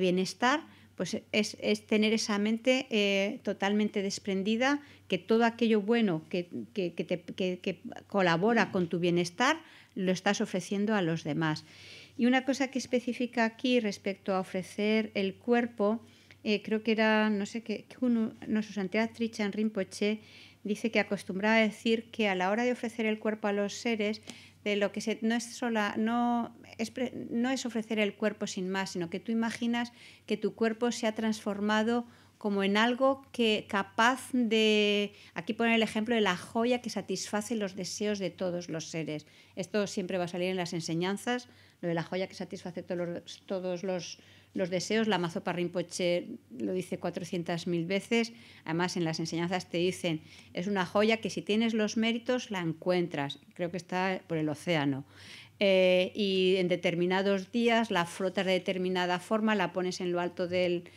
bienestar, pues es, tener esa mente eh, totalmente desprendida, que todo aquello bueno que, que colabora con tu bienestar lo estás ofreciendo a los demás. Y una cosa que especifica aquí respecto a ofrecer el cuerpo, eh, creo que era, no sé qué, no, su tricha Trichan Rinpoche dice que acostumbraba a decir que a la hora de ofrecer el cuerpo a los seres, de lo que se, no es sola, no es, no es ofrecer el cuerpo sin más, sino que tú imaginas que tu cuerpo se ha transformado como en algo que capaz de, aquí pone el ejemplo de la joya que satisface los deseos de todos los seres. Esto siempre va a salir en las enseñanzas, lo de la joya que satisface todos los, todos los los deseos. La Mazopa Rinpoche lo dice 400.000 veces. Además, en las enseñanzas te dicen, es una joya que si tienes los méritos la encuentras. Creo que está por el océano. Eh, y en determinados días la flota de determinada forma, la pones en lo alto del,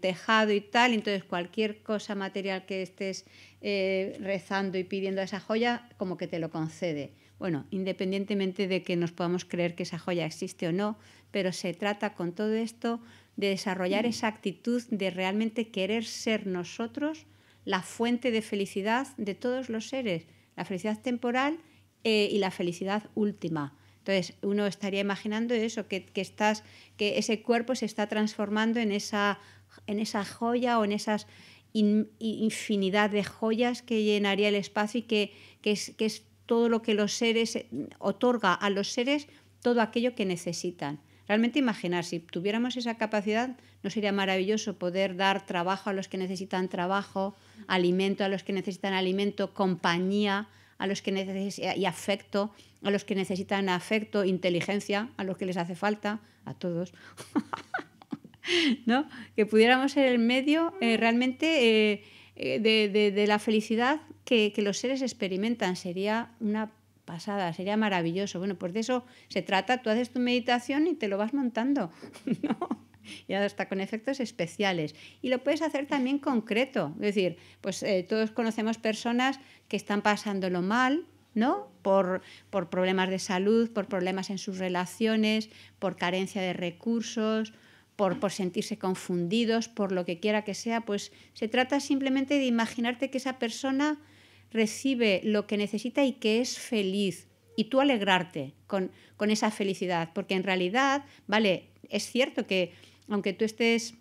tejado y tal. Entonces, cualquier cosa material que estés eh, rezando y pidiendo a esa joya, como que te lo concede. Bueno, independientemente de que nos podamos creer que esa joya existe o no, pero se trata con todo esto de desarrollar mm. esa actitud de realmente querer ser nosotros la fuente de felicidad de todos los seres, la felicidad temporal eh, y la felicidad última. Entonces, uno estaría imaginando eso, que, estás, que ese cuerpo se está transformando en esa, joya o en esa infinidad de joyas que llenaría el espacio y que, que es todo lo que los seres eh, otorga a los seres todo aquello que necesitan. Realmente imaginar, si tuviéramos esa capacidad, ¿no sería maravilloso poder dar trabajo a los que necesitan trabajo, alimento a los que necesitan alimento, compañía a los que necesitan y afecto a los que necesitan afecto, inteligencia a los que les hace falta, a todos? ¿No? Que pudiéramos ser el medio eh, realmente eh, eh, de, la felicidad que los seres experimentan. Sería una sería maravilloso. Bueno, pues de eso se trata, tú haces tu meditación y te lo vas montando, ya está hasta con efectos especiales. Y lo puedes hacer también concreto, es decir, pues eh, todos conocemos personas que están pasándolo mal, ¿no? Por, por problemas de salud, por problemas en sus relaciones, por carencia de recursos, por, por, sentirse confundidos, por lo que quiera que sea, pues se trata simplemente de imaginarte que esa persona recibe lo que necesita y que es feliz. Y tú alegrarte con, esa felicidad, porque en realidad, vale, es cierto que aunque tú estés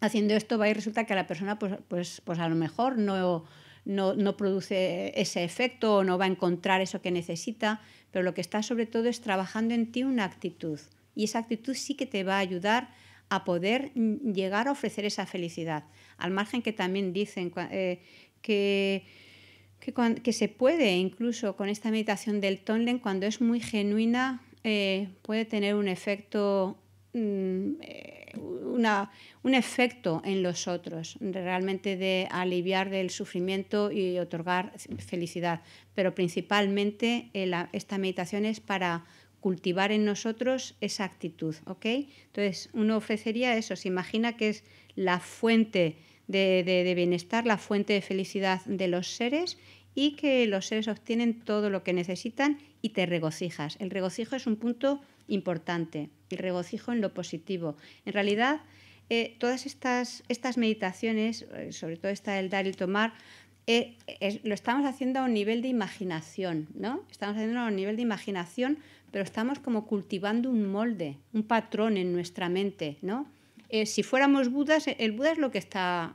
haciendo esto, va a resulta que a la persona, pues, pues, pues a lo mejor no, no, produce ese efecto o no va a encontrar eso que necesita, pero lo que está sobre todo es trabajando en ti una actitud. Y esa actitud sí que te va a ayudar a poder llegar a ofrecer esa felicidad. Al margen que también dicen eh, que que, se puede, incluso con esta meditación del Tonlen, cuando es muy genuina, eh, puede tener un efecto, mm, eh, un efecto en los otros, realmente de aliviar del sufrimiento y otorgar felicidad. Pero principalmente eh, esta meditación es para cultivar en nosotros esa actitud, Entonces, uno ofrecería eso, se imagina que es la fuente de bienestar, la fuente de felicidad de los seres y que los seres obtienen todo lo que necesitan y te regocijas. El regocijo es un punto importante, el regocijo en lo positivo. En realidad, eh, todas estas, estas meditaciones, eh, sobre todo esta del dar y tomar, eh, lo estamos haciendo a un nivel de imaginación, ¿no? Estamos haciendo a un nivel de imaginación, pero estamos como cultivando un molde, un patrón en nuestra mente, ¿no? Eh, si fuéramos budas, el Buda es lo que está,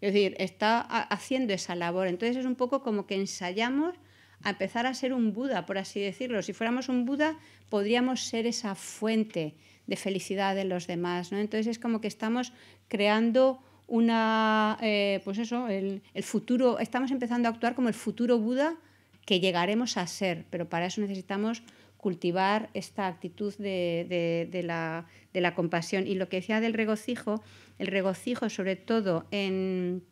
decir, está haciendo esa labor. Entonces es un poco como que ensayamos a empezar a ser un Buda, por así decirlo. Si fuéramos un Buda, podríamos ser esa fuente de felicidad de los demás. Entonces es como que estamos creando una, eh, pues eso, el, futuro, estamos empezando a actuar como el futuro Buda que llegaremos a ser, pero para eso necesitamos cultivar esta actitud de, la, compasión. Y lo que decía del regocijo, el regocijo sobre todo en,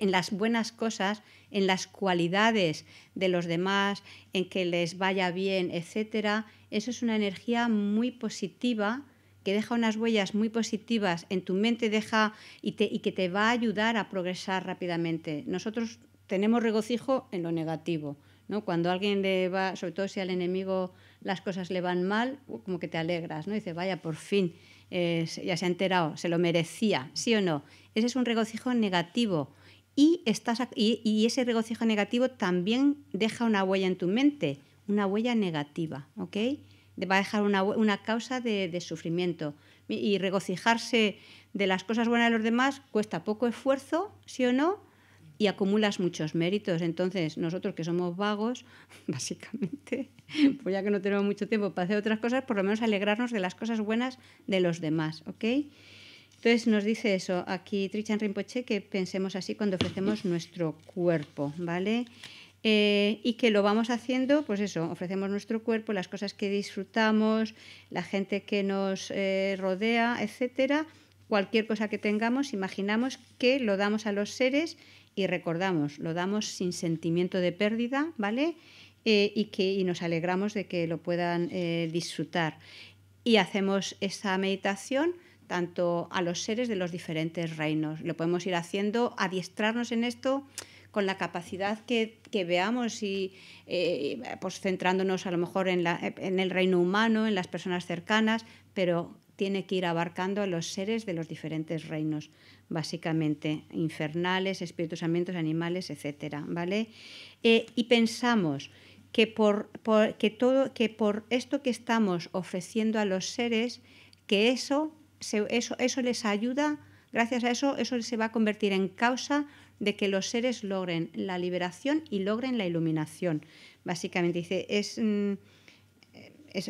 las buenas cosas, en las cualidades de los demás, en que les vaya bien, etcétera, eso es una energía muy positiva que deja unas huellas muy positivas en tu mente deja y, y que te va a ayudar a progresar rápidamente. Nosotros tenemos regocijo en lo negativo, ¿no? Cuando alguien le va, sobre todo si al enemigo las cosas le van mal, uh, como que te alegras, ¿no? dice dices, vaya, por fin, eh, ya se ha enterado, se lo merecía, ¿sí o no? Ese es un regocijo negativo. Y, estás, y, y ese regocijo negativo también deja una huella en tu mente, una huella negativa, ¿ok? Va a dejar una, causa de, de sufrimiento. Y regocijarse de las cosas buenas de los demás cuesta poco esfuerzo, ¿sí o no? y acumulas muchos méritos. Entonces, nosotros que somos vagos, básicamente, pues ya que no tenemos mucho tiempo para hacer otras cosas, por lo menos alegrarnos de las cosas buenas de los demás, ¿ok? Entonces nos dice eso aquí Trichan Rinpoche que pensemos así cuando ofrecemos nuestro cuerpo, ¿vale? Eh, y que lo vamos haciendo, pues eso, ofrecemos nuestro cuerpo, las cosas que disfrutamos, la gente que nos eh, rodea, etcétera. Cualquier cosa que tengamos, imaginamos que lo damos a los seres y recordamos, lo damos sin sentimiento de pérdida, ¿vale? Eh, y, que, nos alegramos de que lo puedan eh, disfrutar. Y hacemos esa meditación tanto a los seres de los diferentes reinos. Lo podemos ir haciendo, adiestrarnos en esto con la capacidad que, veamos y eh, pues centrándonos a lo mejor en, en el reino humano, en las personas cercanas, pero tiene que ir abarcando a los seres de los diferentes reinos, básicamente infernales, espíritus ambientes, animales, etcétera, ¿vale? Eh, y pensamos que por, todo, que por esto que estamos ofreciendo a los seres, que eso, eso, eso les ayuda, gracias a eso, eso se va a convertir en causa de que los seres logren la liberación y logren la iluminación. Básicamente dice, es... Mm,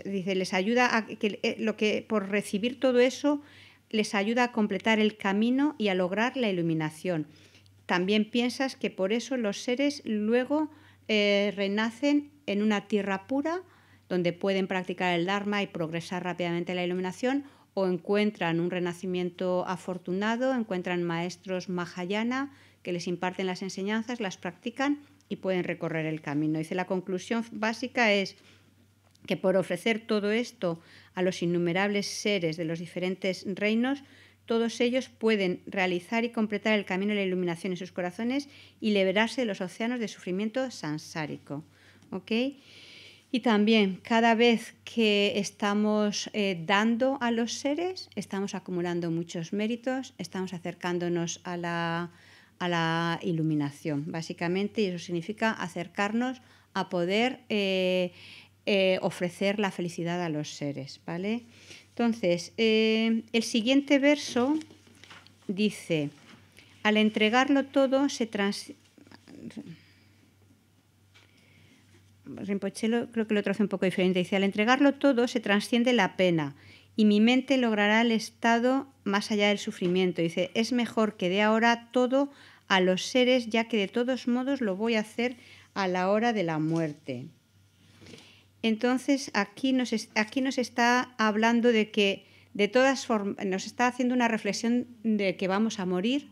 dice, les ayuda a que eh, lo que por recibir todo eso les ayuda a completar el camino y a lograr la iluminación. También piensas que por eso los seres luego eh, renacen en una tierra pura, donde pueden practicar el Dharma y progresar rápidamente la iluminación, o encuentran un renacimiento afortunado, encuentran maestros Mahayana que les imparten las enseñanzas, las practican y pueden recorrer el camino. Dice, la conclusión básica es que por ofrecer todo esto a los innumerables seres de los diferentes reinos, todos ellos pueden realizar y completar el camino de la iluminación en sus corazones y liberarse de los océanos de sufrimiento sansárico. y también cada vez que estamos eh, dando a los seres, estamos acumulando muchos méritos, estamos acercándonos a la, iluminación, básicamente, y eso significa acercarnos a poder eh, eh, ofrecer la felicidad a los seres, ¿vale? Entonces, eh, el siguiente verso dice, al entregarlo todo se trans... creo que lo traduce un poco diferente. Dice, al entregarlo todo se transciende la pena y mi mente logrará el estado más allá del sufrimiento. Dice, es mejor que dé ahora todo a los seres, ya que de todos modos lo voy a hacer a la hora de la muerte. Entonces aquí nos, aquí nos está hablando de que de todas formas nos está haciendo una reflexión de que vamos a morir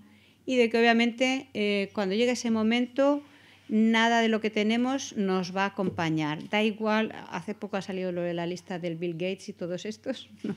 y de que obviamente eh, cuando llegue ese momento nada de lo que tenemos nos va a acompañar. Da igual, hace poco ha salido lo de la lista del Bill Gates y todos estos, ¿no?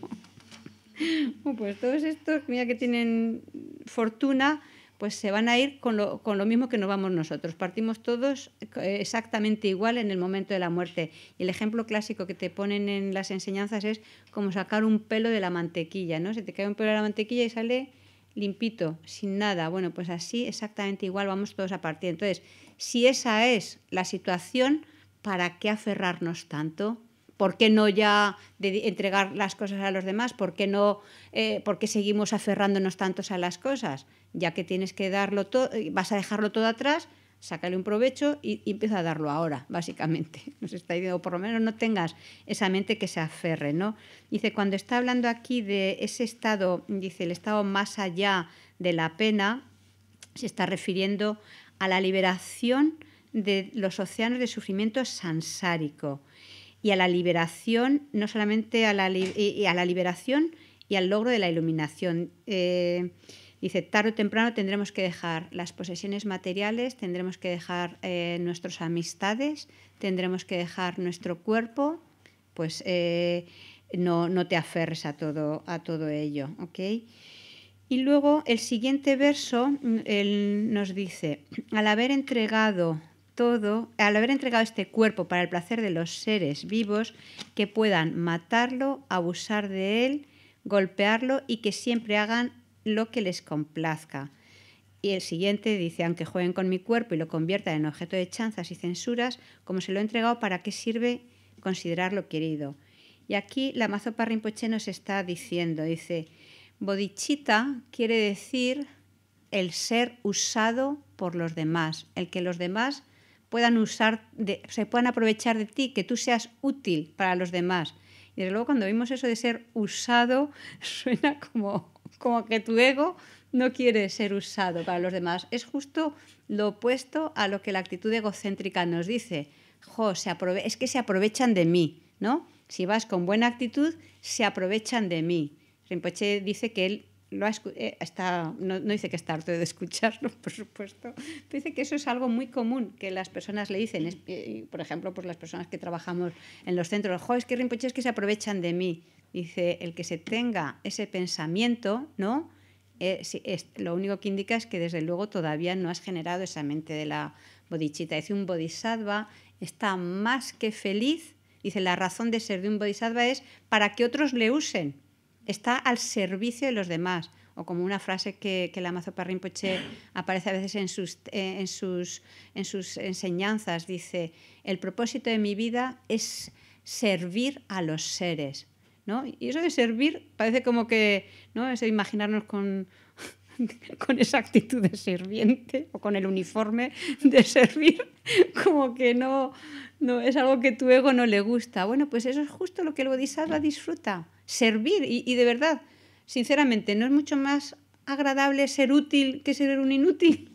Pues todos estos, mira que tienen fortuna, pues se van a ir con lo, mismo que nos vamos nosotros. Partimos todos eh, exactamente igual en el momento de la muerte. Y el ejemplo clásico que te ponen en las enseñanzas es como sacar un pelo de la mantequilla, ¿no? Se te cae un pelo de la mantequilla y sale limpito, sin nada. Bueno, pues así exactamente igual vamos todos a partir. Entonces, si esa es la situación, ¿para qué aferrarnos tanto? ¿Por qué no ya de entregar las cosas a los demás? ¿Por qué, no, eh, seguimos aferrándonos tantos a las cosas? Ya que tienes que darlo todo, eh, vas a dejarlo todo atrás, sácale un provecho y, empieza a darlo ahora, básicamente. Nos está diciendo, por lo menos no tengas esa mente que se aferre, ¿no? Dice, cuando está hablando aquí de ese estado, dice, el estado más allá de la pena, se está refiriendo a la liberación de los océanos de sufrimiento sansárico y a la liberación, no solamente a la, y liberación y al logro de la iluminación. Eh, dice, tarde o temprano tendremos que dejar las posesiones materiales, tendremos que dejar eh, nuestras amistades, tendremos que dejar nuestro cuerpo, pues eh, no, te aferres a todo, a todo ello. Y luego el siguiente verso mm, él nos dice, al haber entregado todo, al haber entregado este cuerpo para el placer de los seres vivos, que puedan matarlo, abusar de él, golpearlo y que siempre hagan lo que les complazca. Y el siguiente dice, aunque jueguen con mi cuerpo y lo conviertan en objeto de chanzas y censuras, como se lo he entregado, ¿para qué sirve considerarlo querido? Y aquí la Mazopa Rinpoche nos está diciendo, dice, bodichita quiere decir el ser usado por los demás, el que los demás puedan usar, se puedan aprovechar de ti, que tú seas útil para los demás. Y desde luego cuando vimos eso de ser usado, suena como, como que tu ego no quiere ser usado para los demás. Es justo lo opuesto a lo que la actitud egocéntrica nos dice. se es que se aprovechan de mí, ¿no? Si vas con buena actitud, se aprovechan de mí. Rinpoche dice que él eh, está, no, dice que está harto de escucharlo, por supuesto, dice que eso es algo muy común que las personas le dicen. Eh, por ejemplo, pues las personas que trabajamos en los centros, jo, es que Rinpoche que se aprovechan de mí. Dice, el que se tenga ese pensamiento, ¿no? Eh, es, lo único que indica es que desde luego todavía no has generado esa mente de la bodichita. Dice, un bodhisattva está más que feliz. Dice, la razón de ser de un bodhisattva es para que otros le usen está al servicio de los demás, o como una frase que, que amazo parrinpoche aparece a veces eh, en sus, en, sus, enseñanzas, dice, el propósito de mi vida es servir a los seres. ¿no? Y eso de servir parece como que, ¿no? Eso de imaginarnos con, con esa actitud de sirviente o con el uniforme de servir, como que no, no es algo que tu ego no le gusta. Bueno, pues eso es justo lo que el bodhisattva disfruta servir. Y, de verdad, sinceramente, ¿no es mucho más agradable ser útil que ser un inútil?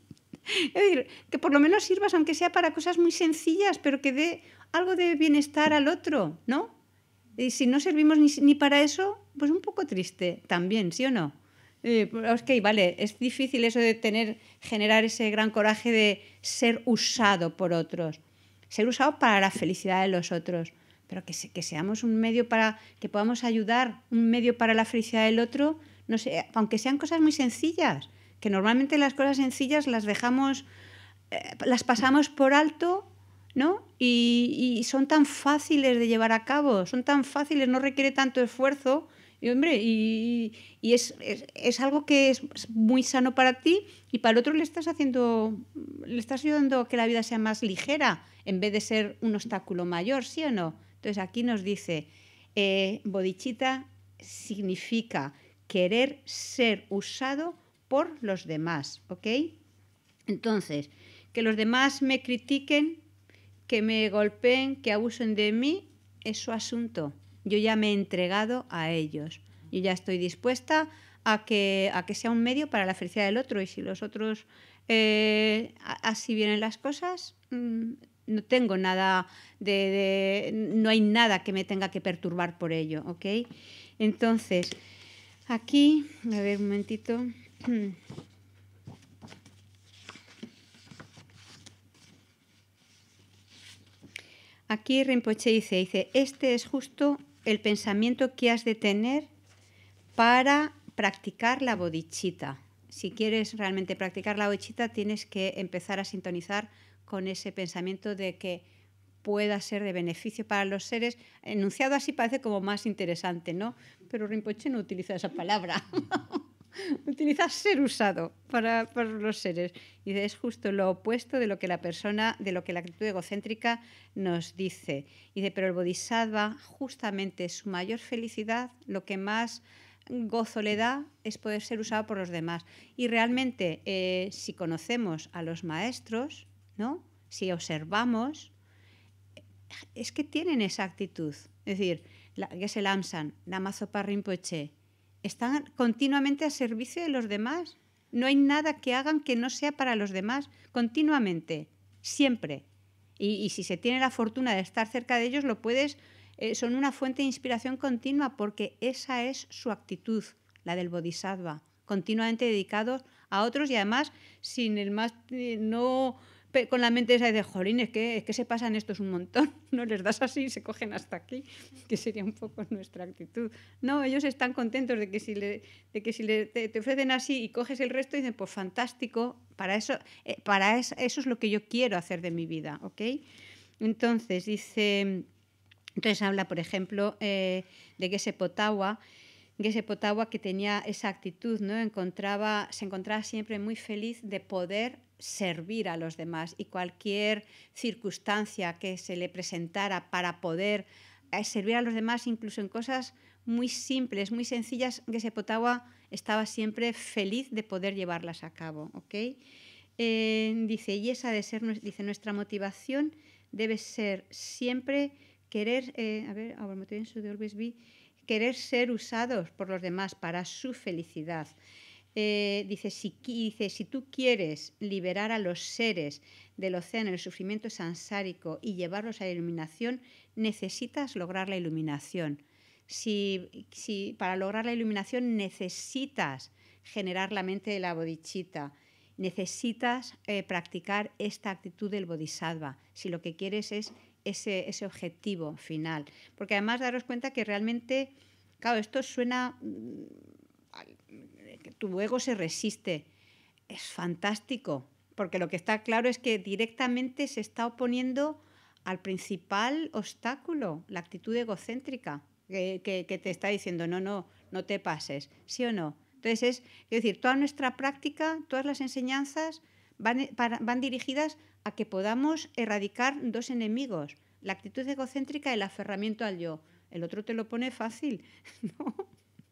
es decir, que por lo menos sirvas, aunque sea para cosas muy sencillas, pero que dé algo de bienestar al otro, ¿no? Y si no servimos ni, para eso, pues un poco triste también, ¿sí o no? Eh, ok, vale, es difícil eso de tener, generar ese gran coraje de ser usado por otros, ser usado para la felicidad de los otros pero que, que seamos un medio para, que podamos ayudar, un medio para la felicidad del otro, no sé, aunque sean cosas muy sencillas, que normalmente las cosas sencillas las dejamos, eh, las pasamos por alto, ¿no? Y, y, son tan fáciles de llevar a cabo, son tan fáciles, no requiere tanto esfuerzo. Y, hombre, y, y es, es, es, algo que es muy sano para ti y para el otro le estás haciendo, le estás ayudando a que la vida sea más ligera en vez de ser un obstáculo mayor, ¿sí o no? Entonces aquí nos dice, eh, bodichita significa querer ser usado por los demás, ¿ok? Entonces, que los demás me critiquen, que me golpeen, que abusen de mí, es su asunto. Yo ya me he entregado a ellos. Yo ya estoy dispuesta a que, a que sea un medio para la felicidad del otro y si los otros eh, así vienen las cosas, mm, no tengo nada de, no hay nada que me tenga que perturbar por ello, ¿ok? Entonces, aquí, a ver un momentito. Aquí Rinpoche dice, dice, este es justo el pensamiento que has de tener para practicar la bodichita. Si quieres realmente practicar la bodichita, tienes que empezar a sintonizar con ese pensamiento de que pueda ser de beneficio para los seres. Enunciado así parece como más interesante, ¿no? Pero Rinpoche no utiliza esa palabra. utiliza ser usado para, los seres. Y es justo lo opuesto de lo que la persona, de lo que la actitud egocéntrica nos dice. Y de, pero el bodhisattva, justamente su mayor felicidad, lo que más gozo le da es poder ser usado por los demás. Y realmente, eh, si conocemos a los maestros, ¿no? Si observamos, es que tienen esa actitud. Es decir, la, que es el Amsan, están continuamente a servicio de los demás. No hay nada que hagan que no sea para los demás, continuamente, siempre. Y, si se tiene la fortuna de estar cerca de ellos, lo puedes, eh, son una fuente de inspiración continua, porque esa es su actitud, la del Bodhisattva, continuamente dedicados a otros y además sin el más, eh, no, con la mente esa de, jolín, es que, es que se pasan estos un montón, no les das así y se cogen hasta aquí, que sería un poco nuestra actitud. No, ellos están contentos de que si, le, que si te, ofrecen así y coges el resto, y dicen, pues fantástico, para eso, eh, para eso, es lo que yo quiero hacer de mi vida, ¿ok? Entonces, dice, entonces habla, por ejemplo, eh, de que Potawa, Potagua, ese que tenía esa actitud, ¿no? Encontraba, se encontraba siempre muy feliz de poder servir a los demás y cualquier circunstancia que se le presentara para poder eh, servir a los demás, incluso en cosas muy simples, muy sencillas, que Sepotagua estaba siempre feliz de poder llevarlas a cabo. ¿okay? Eh, dice, y esa de ser, dice, nuestra motivación debe ser siempre querer, eh, a ver, de querer ser usados por los demás para su felicidad. Eh, dice, si, dice, si tú quieres liberar a los seres del océano, el sufrimiento sansárico y llevarlos a la iluminación, necesitas lograr la iluminación. Si, para lograr la iluminación necesitas generar la mente de la bodichita, necesitas eh, practicar esta actitud del bodhisattva, si lo que quieres es ese, ese, objetivo final. Porque además daros cuenta que realmente, claro, esto suena mm, tu ego se resiste. Es fantástico, porque lo que está claro es que directamente se está oponiendo al principal obstáculo, la actitud egocéntrica, que, te está diciendo, no, no, no te pases, sí o no. Entonces, es, decir, toda nuestra práctica, todas las enseñanzas van, van dirigidas a que podamos erradicar dos enemigos, la actitud egocéntrica y el aferramiento al yo. El otro te lo pone fácil, ¿no?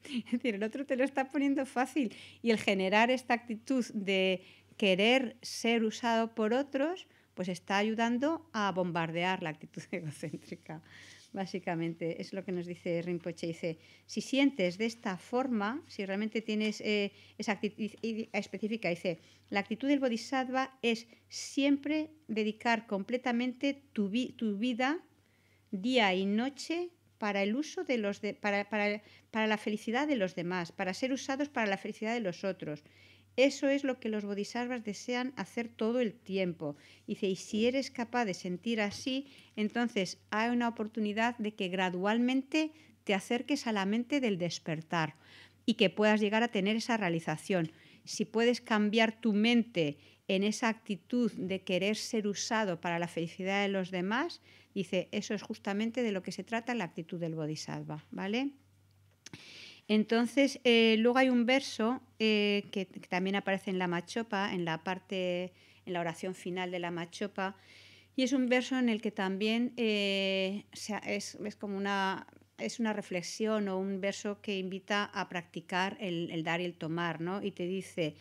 Es decir, el otro te lo está poniendo fácil. Y el generar esta actitud de querer ser usado por otros, pues está ayudando a bombardear la actitud egocéntrica. Básicamente, es lo que nos dice Rinpoche. Dice, si sientes de esta forma, si realmente tienes eh, esa actitud específica, dice, la actitud del bodhisattva es siempre dedicar completamente tu vida, día y noche, para el uso de los para, la felicidad de los demás, para ser usados para la felicidad de los otros. Eso es lo que los bodhisattvas desean hacer todo el tiempo. Dice, y si eres capaz de sentir así, entonces hay una oportunidad de que gradualmente te acerques a la mente del despertar y que puedas llegar a tener esa realización. Si puedes cambiar tu mente en esa actitud de querer ser usado para la felicidad de los demás, Dice, eso es justamente de lo que se trata la actitud del bodhisattva, ¿vale? Entonces, eh, luego hay un verso eh, que, también aparece en la machopa, en la parte, en la oración final de la machopa, y es un verso en el que también eh, es, como una es una reflexión o un verso que invita a practicar el, dar y el tomar, ¿no? Y te dice,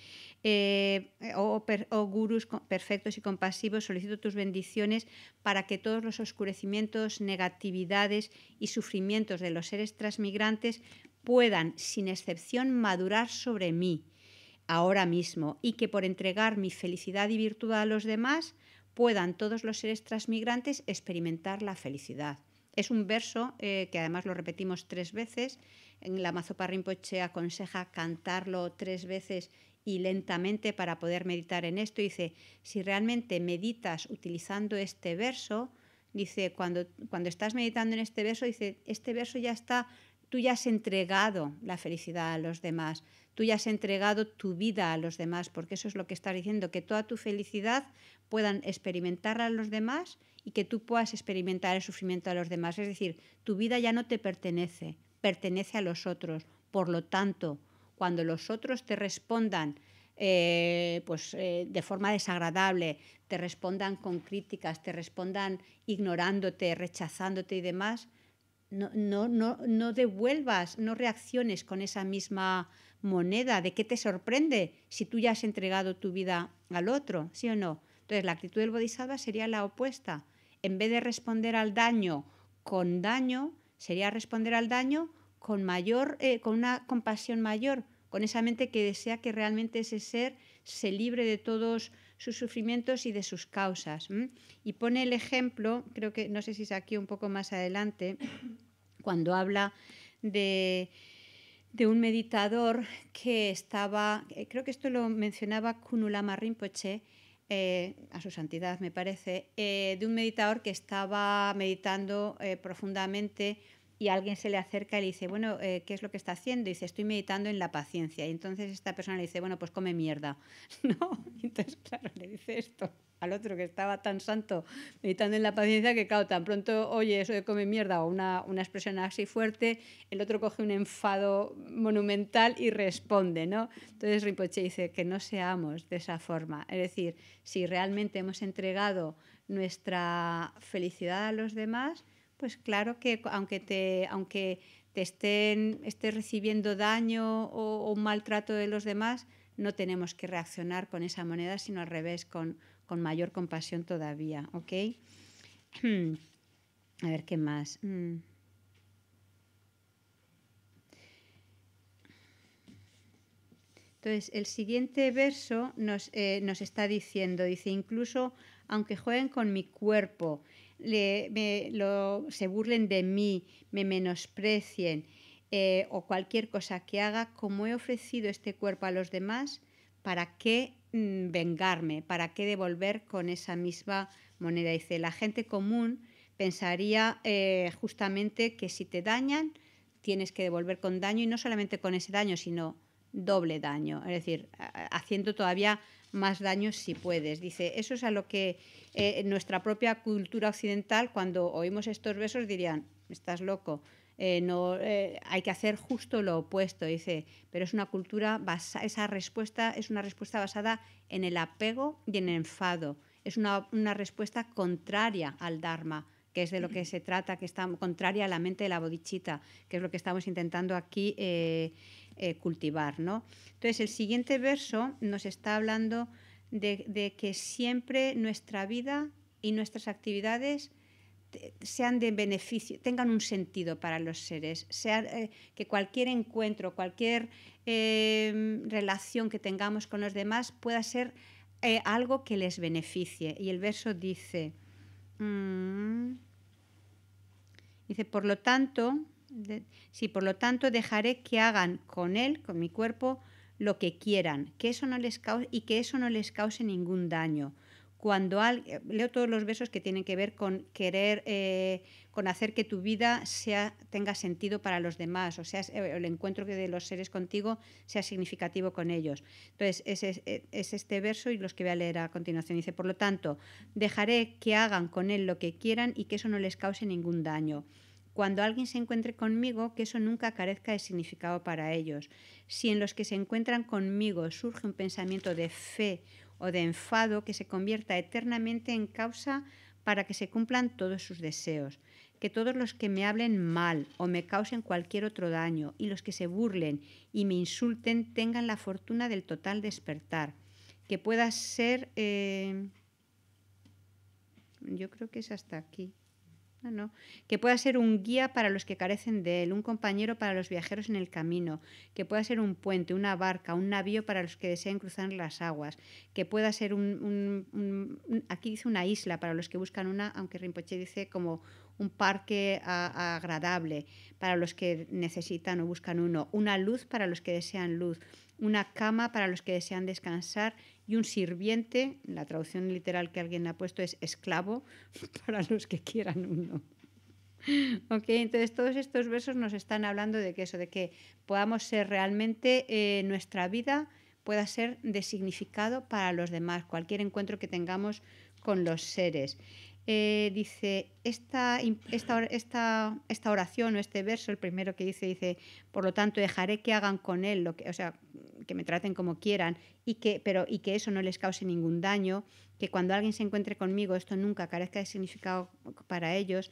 eh, oh, oh, gurus perfectos y compasivos, solicito tus bendiciones para que todos los oscurecimientos, negatividades y sufrimientos de los seres transmigrantes puedan, sin excepción, madurar sobre mí ahora mismo y que por entregar mi felicidad y virtud a los demás puedan todos los seres transmigrantes experimentar la felicidad. Es un verso eh, que además lo repetimos tres veces. En la Mazopa aconseja cantarlo tres veces y lentamente para poder meditar en esto. Dice, si realmente meditas utilizando este verso, dice, cuando, cuando estás meditando en este verso, dice, este verso ya está, tú ya has entregado la felicidad a los demás tú ya has entregado tu vida a los demás, porque eso es lo que está diciendo, que toda tu felicidad puedan experimentarla a los demás y que tú puedas experimentar el sufrimiento a los demás. Es decir, tu vida ya no te pertenece, pertenece a los otros. Por lo tanto, cuando los otros te respondan eh, pues, eh, de forma desagradable, te respondan con críticas, te respondan ignorándote, rechazándote y demás, no, no, no, no devuelvas, no reacciones con esa misma moneda, de qué te sorprende si tú ya has entregado tu vida al otro, ¿sí o no? Entonces, la actitud del bodhisattva sería la opuesta. En vez de responder al daño con daño, sería responder al daño con mayor, eh, con una compasión mayor, con esa mente que desea que realmente ese ser se libre de todos sus sufrimientos y de sus causas. Y pone el ejemplo, creo que no sé si es aquí un poco más adelante, cuando habla de de un meditador que estaba, eh, creo que esto lo mencionaba Kunulama Rinpoche, eh, a su santidad me parece, eh, de un meditador que estaba meditando profundamente y alguien se le acerca y le dice, bueno, ¿qué es lo que está haciendo? Y dice, estoy meditando en la paciencia. Y entonces esta persona le dice, bueno, pues come mierda. ¿No? entonces, claro, le dice esto al otro que estaba tan santo, meditando en la paciencia, que claro, tan pronto oye eso de come mierda o una, una, expresión así fuerte, el otro coge un enfado monumental y responde, ¿no? Entonces Rinpoche dice que no seamos de esa forma. Es decir, si realmente hemos entregado nuestra felicidad a los demás, pues claro que aunque te, aunque te estén, estés recibiendo daño o, o un maltrato de los demás, no tenemos que reaccionar con esa moneda, sino al revés, con con mayor compasión todavía, ¿ok? A ver qué más. Mm. Entonces, el siguiente verso eh, nos, está diciendo, dice, incluso aunque jueguen con mi cuerpo, le, se burlen de mí, me menosprecien eh, o cualquier cosa que haga, como he ofrecido este cuerpo a los demás, para que Mm, vengarme, ¿para qué devolver con esa misma moneda? Dice, la gente común pensaría eh, justamente que si te dañan, tienes que devolver con daño y no solamente con ese daño, sino doble daño, es decir, haciendo todavía más daño si puedes. Dice, eso es a lo que eh, nuestra propia cultura occidental, cuando oímos estos besos, dirían, estás loco, eh, no, eh, hay que hacer justo lo opuesto, dice, pero es una cultura, esa respuesta es una respuesta basada en el apego y en el enfado, es una, respuesta contraria al Dharma, que es de lo que se trata, que está contraria a la mente de la bodichita, que es lo que estamos intentando aquí eh, cultivar. ¿no? Entonces, el siguiente verso nos está hablando de, de que siempre nuestra vida y nuestras actividades sean de beneficio, tengan un sentido para los seres, eh, que cualquier encuentro, cualquier em, relación que tengamos con los demás pueda ser eh, algo que les beneficie. Y el verso dice, mm, dice, por lo tanto, si por lo tanto dejaré que hagan con él, con mi cuerpo, lo que quieran, eso y que eso no les cause ningún daño cuando al, eh, leo todos los versos que tienen que ver con querer, eh, con hacer que tu vida tenga sentido para los demás, o sea, eh, el encuentro de los seres contigo sea significativo con ellos. Entonces, es, es este verso y los que voy a leer a continuación. Dice, por lo tanto, dejaré que hagan con él lo que quieran y que eso no les cause ningún daño cuando alguien se encuentre conmigo, que eso nunca carezca de significado para ellos. Si en los que se encuentran conmigo surge un pensamiento de fe o de enfado que se convierta eternamente en causa para que se cumplan todos sus deseos, que todos los que me hablen mal o me causen cualquier otro daño y los que se burlen y me insulten tengan la fortuna del total despertar, que pueda ser... Eh, yo creo que es hasta aquí que pueda ser un guía para los que carecen de él, un compañero para los viajeros en el camino, que pueda ser un puente, una barca, un navío para los que deseen cruzar las aguas, que pueda ser un, aquí dice una isla para los que buscan una, aunque Rinpoche dice como un parque agradable para los que necesitan o buscan uno, una luz para los que desean luz, una cama para los que desean descansar y un sirviente, la traducción literal que alguien ha puesto es esclavo, para los que quieran uno. Ok, entonces todos estos versos nos están hablando de que eso, de que podamos ser realmente eh, nuestra vida pueda ser de significado para los demás, cualquier encuentro que tengamos con los seres. Eh, dice, esta, esta, esta, oración o este verso, el primero que dice, dice, por lo tanto, dejaré que hagan con él, lo que, o sea, que me traten como quieran, y que, pero, y que eso no les cause ningún daño, que cuando alguien se encuentre conmigo, esto nunca carezca de significado para ellos.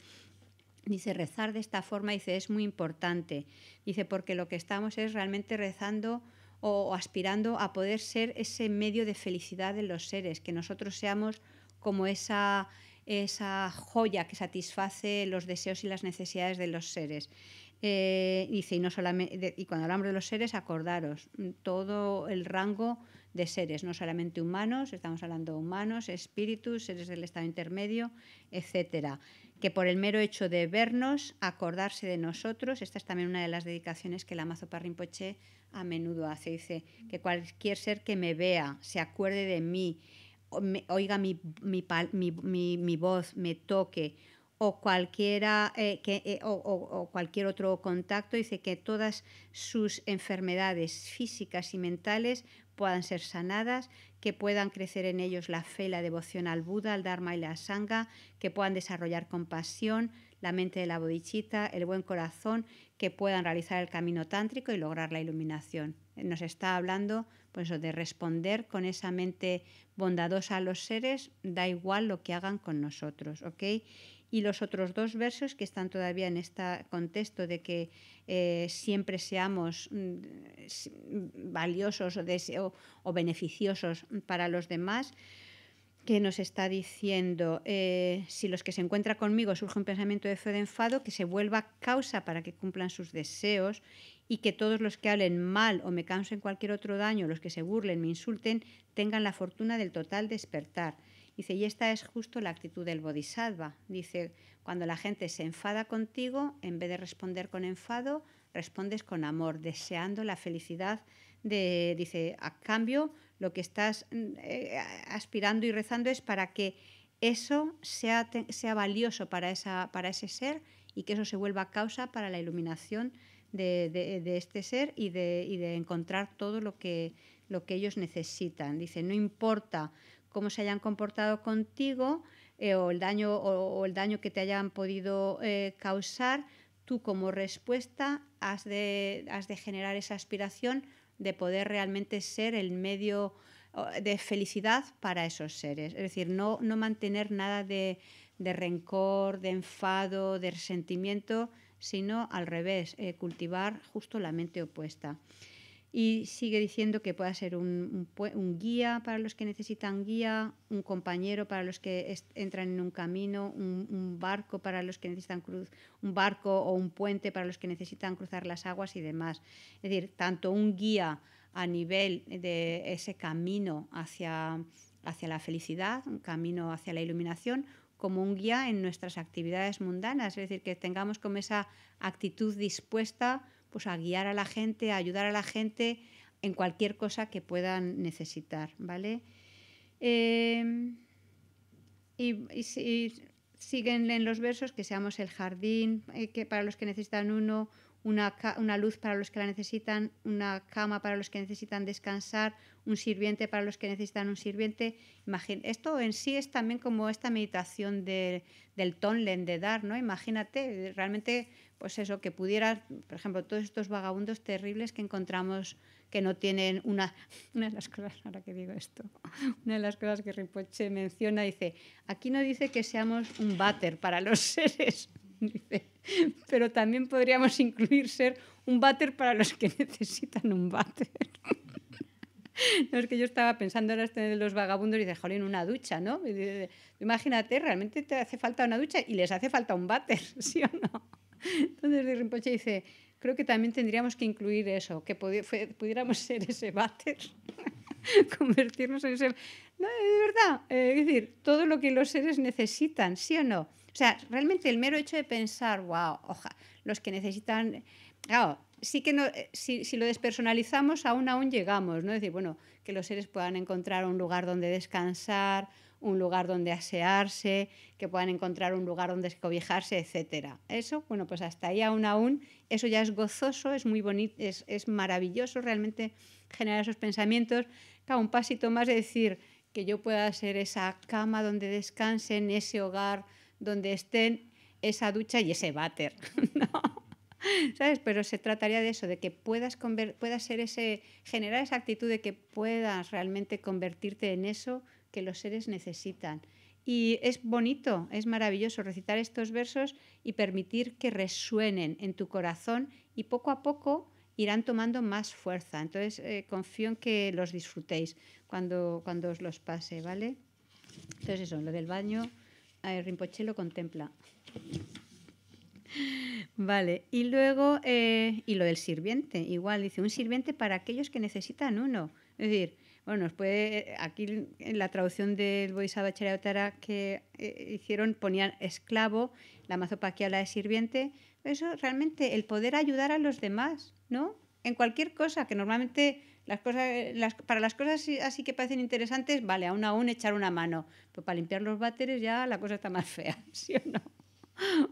Dice, rezar de esta forma, dice, es muy importante. Dice, porque lo que estamos es realmente rezando o, aspirando a poder ser ese medio de felicidad de los seres, que nosotros seamos como esa esa joya que satisface los deseos y las necesidades de los seres. Eh, dice, y, no solamente, y cuando hablamos de los seres, acordaros mm, todo el rango de seres, no solamente humanos, estamos hablando de humanos, espíritus, seres del estado intermedio, etcétera. Que por el mero hecho de vernos, acordarse de nosotros, esta es también una de las dedicaciones que la amazo parrinpoche a menudo hace. Dice que cualquier ser que me vea se acuerde de mí, oiga mi, mi, voz, me toque eh, eh, o, o, cualquier otro contacto, dice que todas sus enfermedades físicas y mentales puedan ser sanadas, que puedan crecer en ellos la fe, la devoción al Buda, al Dharma y la Sangha, que puedan desarrollar compasión, la mente de la bodichita, el buen corazón, que puedan realizar el camino tántrico y lograr la iluminación. Nos está hablando pues, de responder con esa mente bondadosa a los seres, da igual lo que hagan con nosotros. y los otros dos versos que están todavía en este contexto de que eh, siempre seamos mm, valiosos o beneficiosos para los demás, que nos está diciendo, eh, si los que se encuentran conmigo surge un pensamiento de fe de enfado, que se vuelva causa para que cumplan sus deseos y que todos los que hablen mal o me causen cualquier otro daño, los que se burlen, me insulten, tengan la fortuna del total despertar. Dice, y esta es justo la actitud del bodhisattva. Dice, cuando la gente se enfada contigo, en vez de responder con enfado, respondes con amor, deseando la felicidad de, dice, a cambio lo que estás mm, eh, aspirando y rezando es para que eso sea, valioso para, ese ser y que eso se vuelva causa para la iluminación de, este ser y de, encontrar todo lo que, ellos necesitan. Dice, no importa cómo se hayan comportado contigo eh, o, el daño, o, el daño que te hayan podido eh, causar, tú como respuesta has de, has de generar esa aspiración de poder realmente ser el medio de felicidad para esos seres. Es decir, no, mantener nada de, rencor, de enfado, de resentimiento, sino al revés, eh, cultivar justo la mente opuesta. Y sigue diciendo que pueda ser un, un, guía para los que necesitan guía, un compañero para los que entran en un camino, un, un, barco para los que necesitan cruz, un barco o un puente para los que necesitan cruzar las aguas y demás. Es decir, tanto un guía a nivel de ese camino hacia, hacia la felicidad, un camino hacia la iluminación, como un guía en nuestras actividades mundanas, es decir, que tengamos como esa actitud dispuesta pues a guiar a la gente, a ayudar a la gente en cualquier cosa que puedan necesitar, ¿vale? Em, y, y, siguen en los versos que seamos el jardín, eh, que para los que necesitan uno, una, luz para los que la necesitan, una cama para los que necesitan descansar, un sirviente para los que necesitan un sirviente. esto en sí es también como esta meditación del tonlen, de dar, ¿no? Imagínate, realmente, pues eso, que pudiera, por ejemplo, todos estos vagabundos terribles que encontramos que no tienen una, una de las cosas, ahora que digo esto, una de las cosas que menciona, dice, aquí no dice que seamos un váter para los seres dice, pero también podríamos incluir ser un váter para los que necesitan un váter. No, es que yo estaba pensando en los vagabundos y "Joder, jolín, una ducha, ¿no? Imagínate, realmente te hace falta una ducha y les hace falta un váter, ¿sí o no? Entonces de Rinpoche dice, creo que también tendríamos que incluir eso, que pudiéramos ser ese váter, convertirnos en ese... No, de verdad, eh, es decir, todo lo que los seres necesitan, ¿sí o no? O sea, realmente el mero hecho de pensar, wow, oja, los que necesitan, claro, sí que eh, si, lo despersonalizamos, aún aún llegamos, ¿no? Es decir, bueno, que los seres puedan encontrar un lugar donde descansar, un lugar donde asearse, que puedan encontrar un lugar donde escobijarse, etcétera. Eso, bueno, pues hasta ahí aún aún, eso ya es gozoso, es muy bonito, es, maravilloso realmente generar esos pensamientos. cada un pasito más de decir que yo pueda ser esa cama donde descansen, ese hogar donde estén esa ducha y ese váter, ¿no? ¿Sabes? Pero se trataría de eso, de que puedas, ser ese, generar esa actitud de que puedas realmente convertirte en eso que los seres necesitan. Y es bonito, es maravilloso recitar estos versos y permitir que resuenen en tu corazón y poco a poco irán tomando más fuerza. Entonces eh, confío en que los disfrutéis cuando, cuando os los pase, ¿vale? Entonces eso, lo del baño Rinpoche lo contempla. Vale, y luego, eh, y lo del sirviente, igual dice, un sirviente para aquellos que necesitan uno. Es decir, bueno, nos aquí en la traducción del Bodhisattva Otara que eh, hicieron ponían esclavo, la mazopaquia habla de sirviente. Eso realmente, el poder ayudar a los demás, ¿no? En cualquier cosa, que normalmente cosas, para las cosas así que parecen interesantes, vale, aún aún echar una mano. Pero para limpiar los váteres ya la cosa está más fea, ¿sí o no?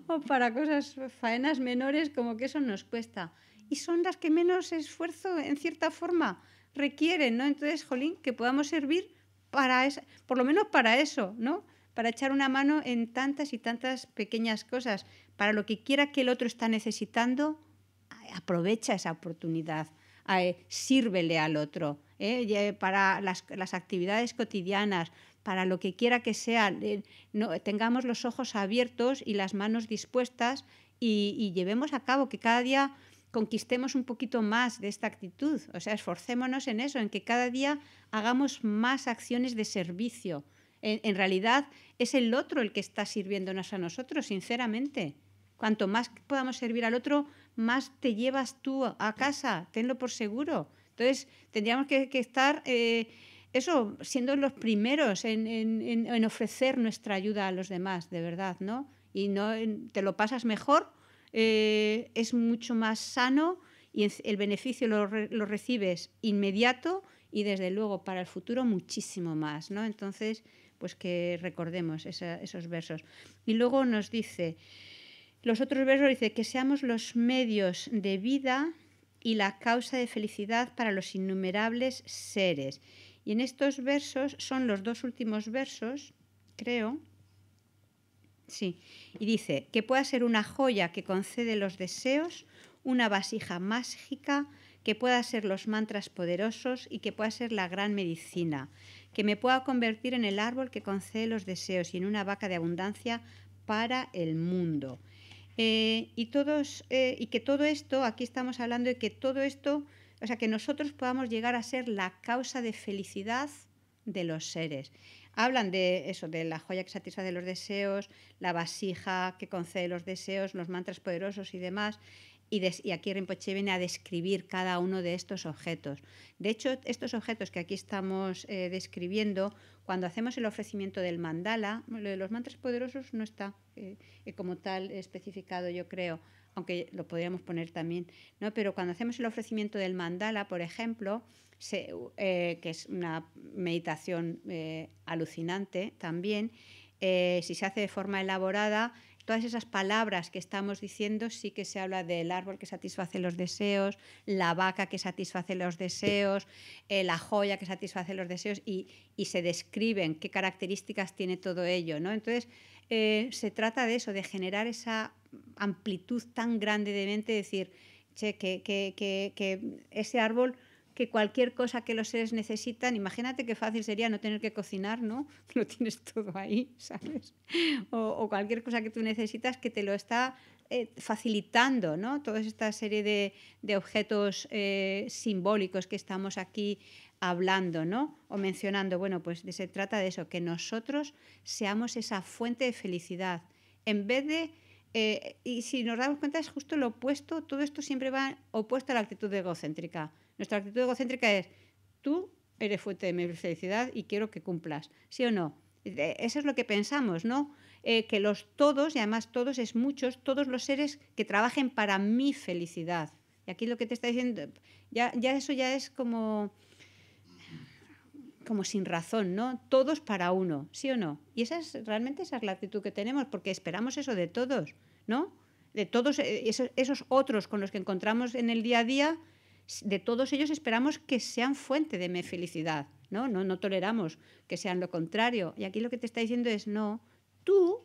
O para cosas, faenas menores, como que eso nos cuesta. Y son las que menos esfuerzo, en cierta forma, requieren, ¿no? Entonces, jolín, que podamos servir para eso por lo menos para eso, ¿no? Para echar una mano en tantas y tantas pequeñas cosas. Para lo que quiera que el otro está necesitando, aprovecha esa oportunidad eh, sírvele al otro. Eh, eh, para las, actividades cotidianas, para lo que quiera que sea, tengamos los ojos abiertos y las manos dispuestas y, llevemos a cabo que cada día conquistemos un poquito más de esta actitud. O sea, esforcémonos en eso, en que cada día hagamos más acciones de servicio. en, realidad es el otro el que está sirviéndonos a nosotros, sinceramente. Cuanto más podamos servir al otro, más te llevas tú a casa, tenlo por seguro. Entonces, tendríamos que, estar, eh, eso, siendo los primeros en, ofrecer nuestra ayuda a los demás, de verdad, ¿no? Y no te lo pasas mejor, eh, es mucho más sano y el beneficio lo, recibes inmediato y desde luego para el futuro muchísimo más, ¿no? Entonces, pues que recordemos esos versos. Y luego nos dice, los otros versos dice que seamos los medios de vida y la causa de felicidad para los innumerables seres. Y en estos versos son los dos últimos versos, creo. Sí, y dice que pueda ser una joya que concede los deseos, una vasija mágica, que pueda ser los mantras poderosos y que pueda ser la gran medicina, que me pueda convertir en el árbol que concede los deseos y en una vaca de abundancia para el mundo. Eh, y, todos, eh, y que todo esto, aquí estamos hablando de que todo esto, o sea, que nosotros podamos llegar a ser la causa de felicidad de los seres. Hablan de eso, de la joya que satisface los deseos, la vasija que concede los deseos, los mantras poderosos y demás y, aquí Rinpoche viene a describir cada uno de estos objetos. De hecho, estos objetos que aquí estamos eh, describiendo, cuando hacemos el ofrecimiento del mandala, lo de los mantras poderosos no está eh, eh, como tal especificado, yo creo, aunque lo podríamos poner también, ¿no? pero cuando hacemos el ofrecimiento del mandala, por ejemplo, que es una meditación alucinante también, si se hace de forma elaborada, todas esas palabras que estamos diciendo, sí que se habla del árbol que satisface los deseos, la vaca que satisface los deseos, eh, la joya que satisface los deseos y, se describen qué características tiene todo ello. ¿no? Entonces, eh, se trata de eso, de generar esa amplitud tan grande de mente, decir, che, que ese árbol que cualquier cosa que los seres necesitan, imagínate qué fácil sería no tener que cocinar, ¿no? Lo tienes todo ahí, ¿sabes? O, cualquier cosa que tú necesitas que te lo está eh, facilitando, ¿no? Toda esta serie de, de objetos eh, simbólicos que estamos aquí hablando, ¿no? O mencionando, bueno, pues se trata de eso, que nosotros seamos esa fuente de felicidad. En vez de eh, y si nos damos cuenta es justo lo opuesto, todo esto siempre va opuesto a la actitud egocéntrica. Nuestra actitud egocéntrica es, tú eres fuente de mi felicidad y quiero que cumplas, ¿sí o no? Eso es lo que pensamos, ¿no? Eh, que los todos, y además todos es muchos, todos los seres que trabajen para mi felicidad. Y aquí lo que te está diciendo, ya, ya eso ya es como, como sin razón, ¿no? Todos para uno, ¿sí o no? Y esa es, realmente esa es la actitud que tenemos, porque esperamos eso de todos, ¿no? De todos eh, esos otros con los que encontramos en el día a día, de todos ellos esperamos que sean fuente de mi felicidad, ¿no? ¿no? toleramos que sean lo contrario. Y aquí lo que te está diciendo es, no, tú,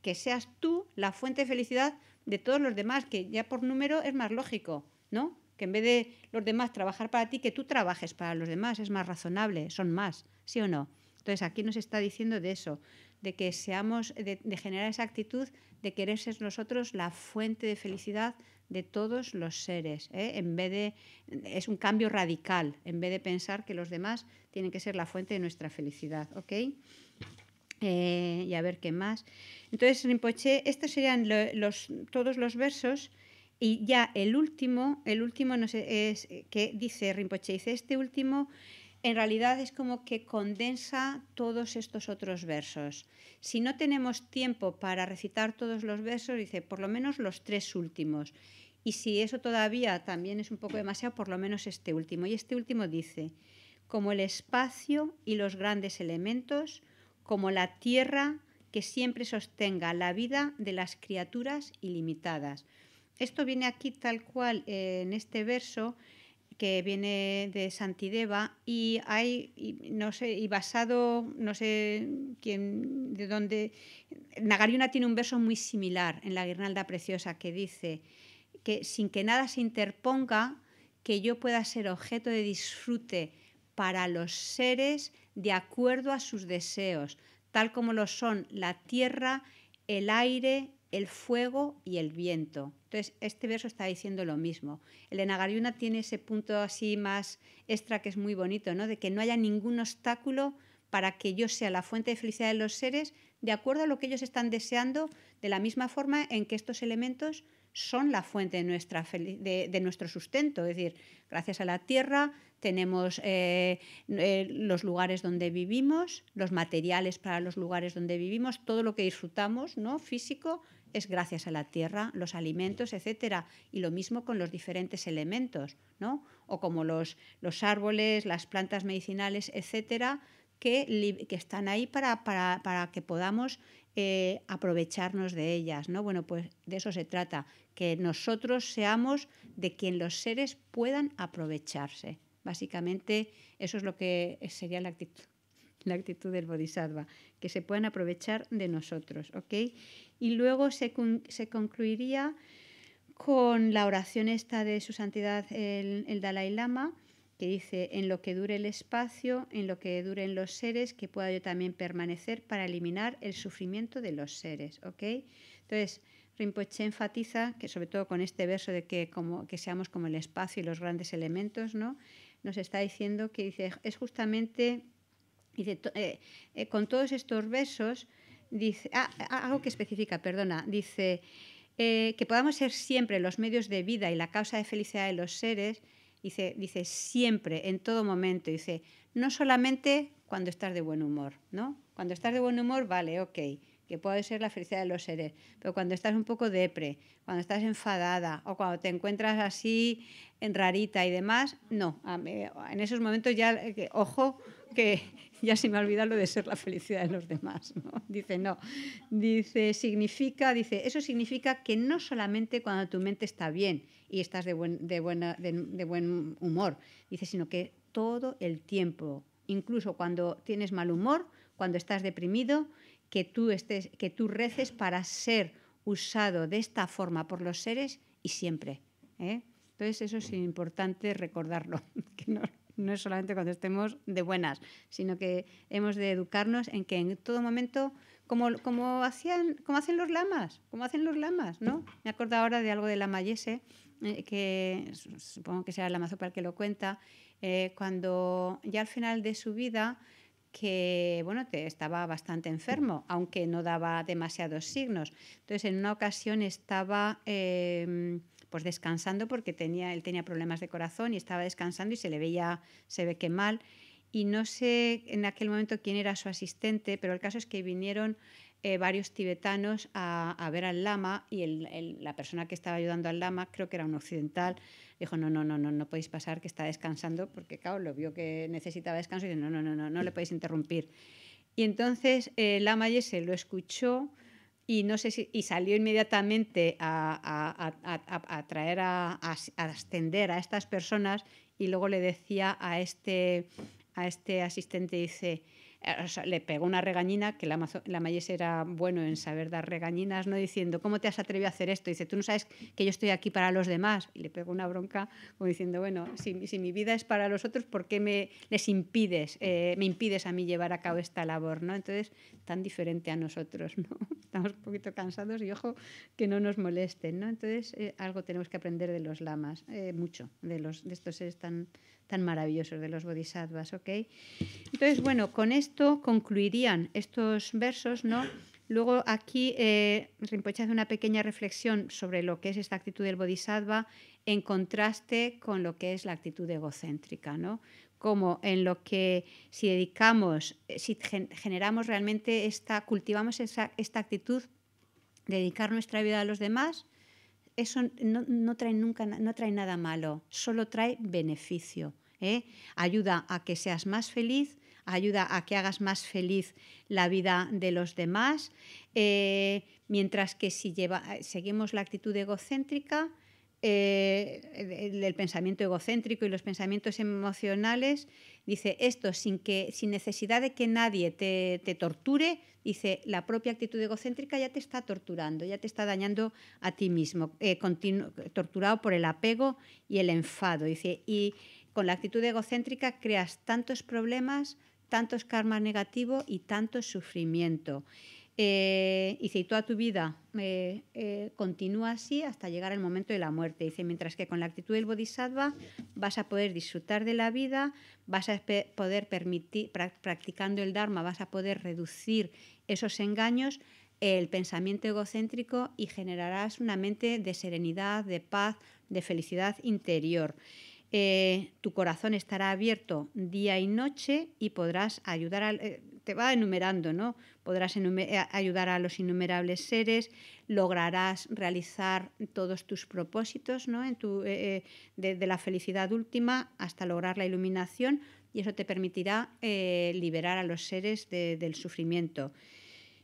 que seas tú la fuente de felicidad de todos los demás, que ya por número es más lógico, ¿no? Que en vez de los demás trabajar para ti, que tú trabajes para los demás, es más razonable, son más, ¿sí o no? Entonces aquí nos está diciendo de eso, de que seamos, de, de generar esa actitud de querer ser nosotros la fuente de felicidad de todos los seres. ¿eh? En vez de, es un cambio radical, en vez de pensar que los demás tienen que ser la fuente de nuestra felicidad. ¿ok? Eh, y a ver qué más. Entonces, Rinpoche, estos serían los, todos los versos. Y ya el último, el último no sé, es que dice Rinpoche, dice este último en realidad es como que condensa todos estos otros versos. Si no tenemos tiempo para recitar todos los versos, dice por lo menos los tres últimos. Y si eso todavía también es un poco demasiado, por lo menos este último. Y este último dice, como el espacio y los grandes elementos, como la tierra que siempre sostenga la vida de las criaturas ilimitadas. Esto viene aquí tal cual eh, en este verso que viene de Santideva y hay no sé y basado no sé quién de dónde Nagarjuna tiene un verso muy similar en la Guirnalda preciosa que dice que sin que nada se interponga, que yo pueda ser objeto de disfrute para los seres de acuerdo a sus deseos, tal como lo son la tierra, el aire, el fuego y el viento. Entonces, este verso está diciendo lo mismo. El Enagarjuna tiene ese punto así más extra que es muy bonito, ¿no? De que no haya ningún obstáculo para que yo sea la fuente de felicidad de los seres de acuerdo a lo que ellos están deseando, de la misma forma en que estos elementos son la fuente de, nuestra de, nuestro sustento. Es decir, gracias a la tierra tenemos eh, eh, los lugares donde vivimos, los materiales para los lugares donde vivimos, todo lo que disfrutamos ¿no? físico es gracias a la tierra, los alimentos, etcétera, y lo mismo con los diferentes elementos, O como los, los árboles, las plantas medicinales, etcétera, que, están ahí para, para que podamos eh, aprovecharnos de ellas, ¿no? Bueno, pues de eso se trata, que nosotros seamos de quien los seres puedan aprovecharse. Básicamente eso es lo que sería la actitud, la actitud del bodhisattva, que se puedan aprovechar de nosotros, ¿ok? Y luego se, concluiría con la oración esta de su santidad el Dalai Lama, que dice, en lo que dure el espacio, en lo que duren los seres, que pueda yo también permanecer para eliminar el sufrimiento de los seres. ¿ok? Entonces, Rinpoche enfatiza, que sobre todo con este verso de que, como, que seamos como el espacio y los grandes elementos, ¿no? nos está diciendo que dice, es justamente, eh, eh, con todos estos versos, dice, ah, ah, algo que especifica, perdona, dice, eh, que podamos ser siempre los medios de vida y la causa de felicidad de los seres, Dice, dice, siempre, en todo momento, dice, no solamente cuando estás de buen humor, ¿no? Cuando estás de buen humor, vale, ok, que puede ser la felicidad de los seres, pero cuando estás un poco depre, cuando estás enfadada o cuando te encuentras así en rarita y demás, no, en esos momentos ya, eh, ojo que ya se me ha olvidado de ser la felicidad de los demás. ¿no? Dice, no. Dice, significa, dice, eso significa que no solamente cuando tu mente está bien y estás de buen, de buena, de, buen humor, dice, sino que todo el tiempo, incluso cuando tienes mal humor, cuando estás deprimido, que tú, estés, que tú reces para ser usado de esta forma por los seres y siempre. ¿eh? Entonces eso es importante recordarlo. Que no, no es solamente cuando estemos de buenas, sino que hemos de educarnos en que en todo momento, como, como, hacían, como hacen los lamas, como hacen los lamas, ¿no? Me acuerdo ahora de algo de la Mayese, eh, que supongo que será el lamazo para que lo cuenta, eh, cuando ya al final de su vida que bueno, estaba bastante enfermo, aunque no daba demasiados signos. Entonces, en una ocasión estaba em, pues descansando porque tenía, él tenía problemas de corazón y estaba descansando y se le veía, se ve que mal. Y no sé en aquel momento quién era su asistente, pero el caso es que vinieron eh, varios tibetanos a, ver al lama y la persona que estaba ayudando al lama, creo que era un occidental, dijo, no, no, no, no, no podéis pasar, que está descansando, porque claro, lo vio que necesitaba descanso y dijo, no, no, no, no, no le podéis interrumpir. Y entonces eh, el lama Yese lo escuchó, y no sé si salió inmediatamente a, a traer a, ascender a estas personas y luego le decía a este a este asistente dice eh, le pegó una regañina, que la, la era bueno en saber dar regañinas, no diciendo, ¿cómo te has atrevido a hacer esto? dice, tú no sabes que yo estoy aquí para los demás. Y le pegó una bronca como diciendo, bueno, si, mi vida es para los otros, ¿por qué me les impides, eh, me impides a mí llevar a cabo esta labor? ¿no? Entonces, tan diferente a nosotros, ¿no? Estamos un poquito cansados y ojo que no nos molesten, ¿no? Entonces, eh, algo tenemos que aprender de los lamas, mucho, de, los, de estos seres tan tan maravillosos de los bodhisattvas, ¿ok? Entonces, bueno, con esto concluirían estos versos, ¿no? Luego aquí eh, Rinpoche hace una pequeña reflexión sobre lo que es esta actitud del bodhisattva en contraste con lo que es la actitud egocéntrica, ¿no? Como en lo que si dedicamos, eh, si generamos realmente esta, cultivamos esa, esta actitud, dedicar nuestra vida a los demás, eso no, trae nunca, nada malo, solo trae beneficio. ¿eh? Ayuda a que seas más feliz, ayuda a que hagas más feliz la vida de los demás, eh, mientras que si eh, seguimos la actitud egocéntrica, eh, el, pensamiento egocéntrico y los pensamientos emocionales, dice esto, sin, que, sin necesidad de que nadie te, te, torture, dice la propia actitud egocéntrica ya te está torturando, ya te está dañando a ti mismo, eh, torturado por el apego y el enfado. Dice, y con la actitud egocéntrica creas tantos problemas, tantos karmas negativos y tanto sufrimiento. Eh, y dice, y toda tu vida eh, eh, continúa así hasta llegar al momento de la muerte. Dice, mientras que con la actitud del bodhisattva vas a poder disfrutar de la vida, vas a poder permitir, practicando el Dharma, vas a poder reducir esos engaños, el pensamiento egocéntrico y generarás una mente de serenidad, de paz, de felicidad interior. tu corazón estará abierto día y noche y podrás ayudar al, te va enumerando, ¿no? Podrás eh, ayudar a los innumerables seres, lograrás realizar todos tus propósitos, ¿no? Eh, eh, de, la felicidad última hasta lograr la iluminación y eso te permitirá liberar a los seres del sufrimiento.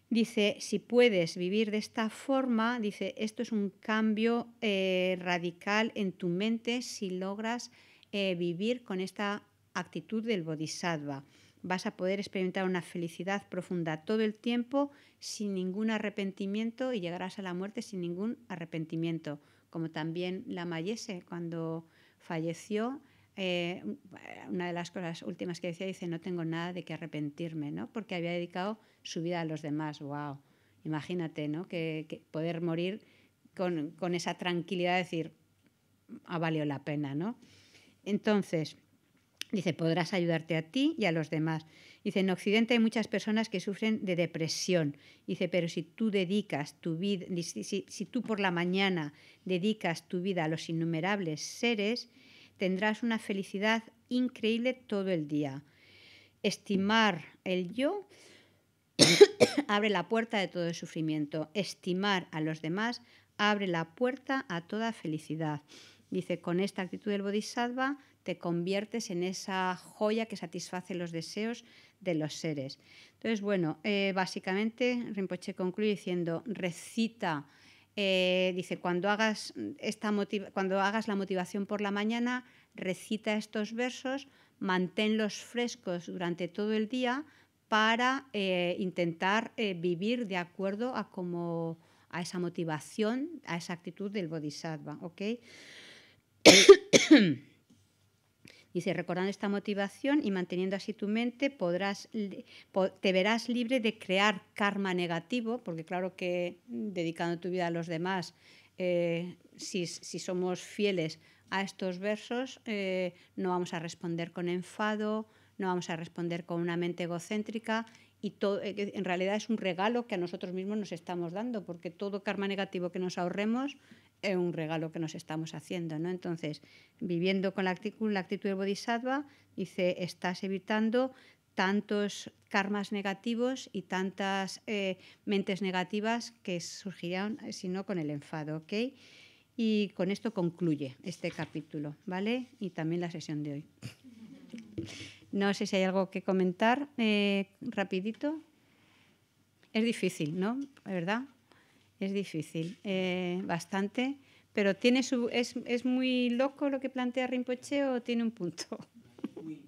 Dice, si puedes vivir de esta forma, dice, esto es un cambio radical en tu mente si logras vivir con esta actitud del bodhisattva vas a poder experimentar una felicidad profunda todo el tiempo sin ningún arrepentimiento y llegarás a la muerte sin ningún arrepentimiento, como también la Mayese cuando falleció. Eh, una de las cosas últimas que decía dice no tengo nada de que arrepentirme, ¿no? Porque había dedicado su vida a los demás. Wow, imagínate, ¿no? Que, poder morir con, esa tranquilidad, de decir ha ah, valido la pena, ¿no? Entonces Dice, podrás ayudarte a ti y a los demás. Dice, en Occidente hay muchas personas que sufren de depresión. Dice, pero si tú dedicas tu vida, si, tú por la mañana dedicas tu vida a los innumerables seres, tendrás una felicidad increíble todo el día. Estimar el yo abre la puerta de todo el sufrimiento. Estimar a los demás abre la puerta a toda felicidad. Dice, con esta actitud del bodhisattva, te conviertes en esa joya que satisface los deseos de los seres. Entonces, bueno, eh, básicamente Rinpoche concluye diciendo, recita, eh, dice, cuando hagas, esta cuando hagas la motivación por la mañana, recita estos versos, manténlos frescos durante todo el día para eh, intentar vivir de acuerdo a, como, a esa motivación, a esa actitud del bodhisattva. ¿okay? si recordando esta motivación y manteniendo así tu mente, podrás, te verás libre de crear karma negativo, porque claro que dedicando tu vida a los demás, eh, si, somos fieles a estos versos, eh, no vamos a responder con enfado, no vamos a responder con una mente egocéntrica y todo, eh, en realidad es un regalo que a nosotros mismos nos estamos dando, porque todo karma negativo que nos ahorremos es un regalo que nos estamos haciendo. ¿no? Entonces, viviendo con la actitud, la del bodhisattva, dice, estás evitando tantos karmas negativos y tantas eh, mentes negativas que surgirían eh, si no, con el enfado. ¿ok? Y con esto concluye este capítulo, ¿vale? Y también la sesión de hoy. No sé si hay algo que comentar eh, rapidito. Es difícil, ¿no? ¿Verdad? Es difícil, eh, bastante, pero tiene su, es, muy loco lo que plantea Rinpoche o tiene un punto? Muy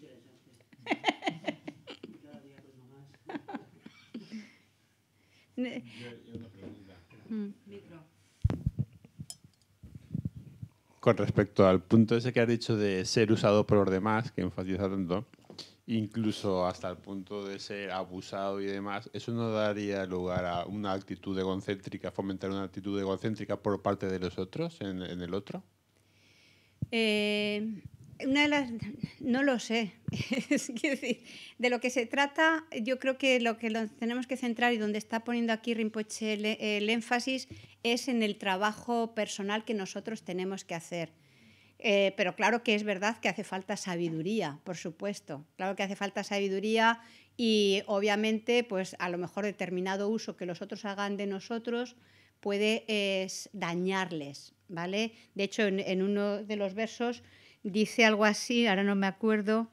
Con respecto al punto ese que ha dicho de ser usado por los demás, que enfatiza tanto, incluso hasta el punto de ser abusado y demás, eso no daría lugar a una actitud egocéntrica, fomentar una actitud egocéntrica por parte de los otros en, el otro? Eh, de las, no lo sé. decir, de lo que se trata, yo creo que lo que tenemos que centrar y donde está poniendo aquí Rinpoche el énfasis es en el trabajo personal que nosotros tenemos que hacer eh, pero claro que es verdad que hace falta sabiduría, por supuesto. Claro que hace falta sabiduría y obviamente, pues a lo mejor determinado uso que los otros hagan de nosotros puede dañarles, ¿vale? De hecho, en, uno de los versos dice algo así, ahora no me acuerdo,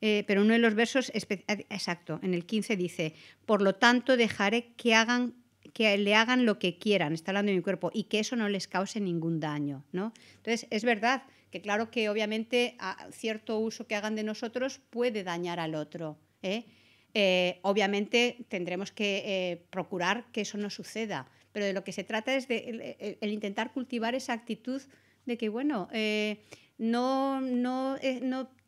eh, pero uno de los versos, exacto, en el 15 dice, por lo tanto dejaré que hagan que le hagan lo que quieran, está hablando de mi cuerpo, y que eso no les cause ningún daño, ¿no? Entonces, es verdad que claro que obviamente cierto uso que hagan de nosotros puede dañar al otro. ¿eh? Eh, obviamente tendremos que eh, procurar que eso no suceda, pero de lo que se trata es de el, intentar cultivar esa actitud de que, bueno, no,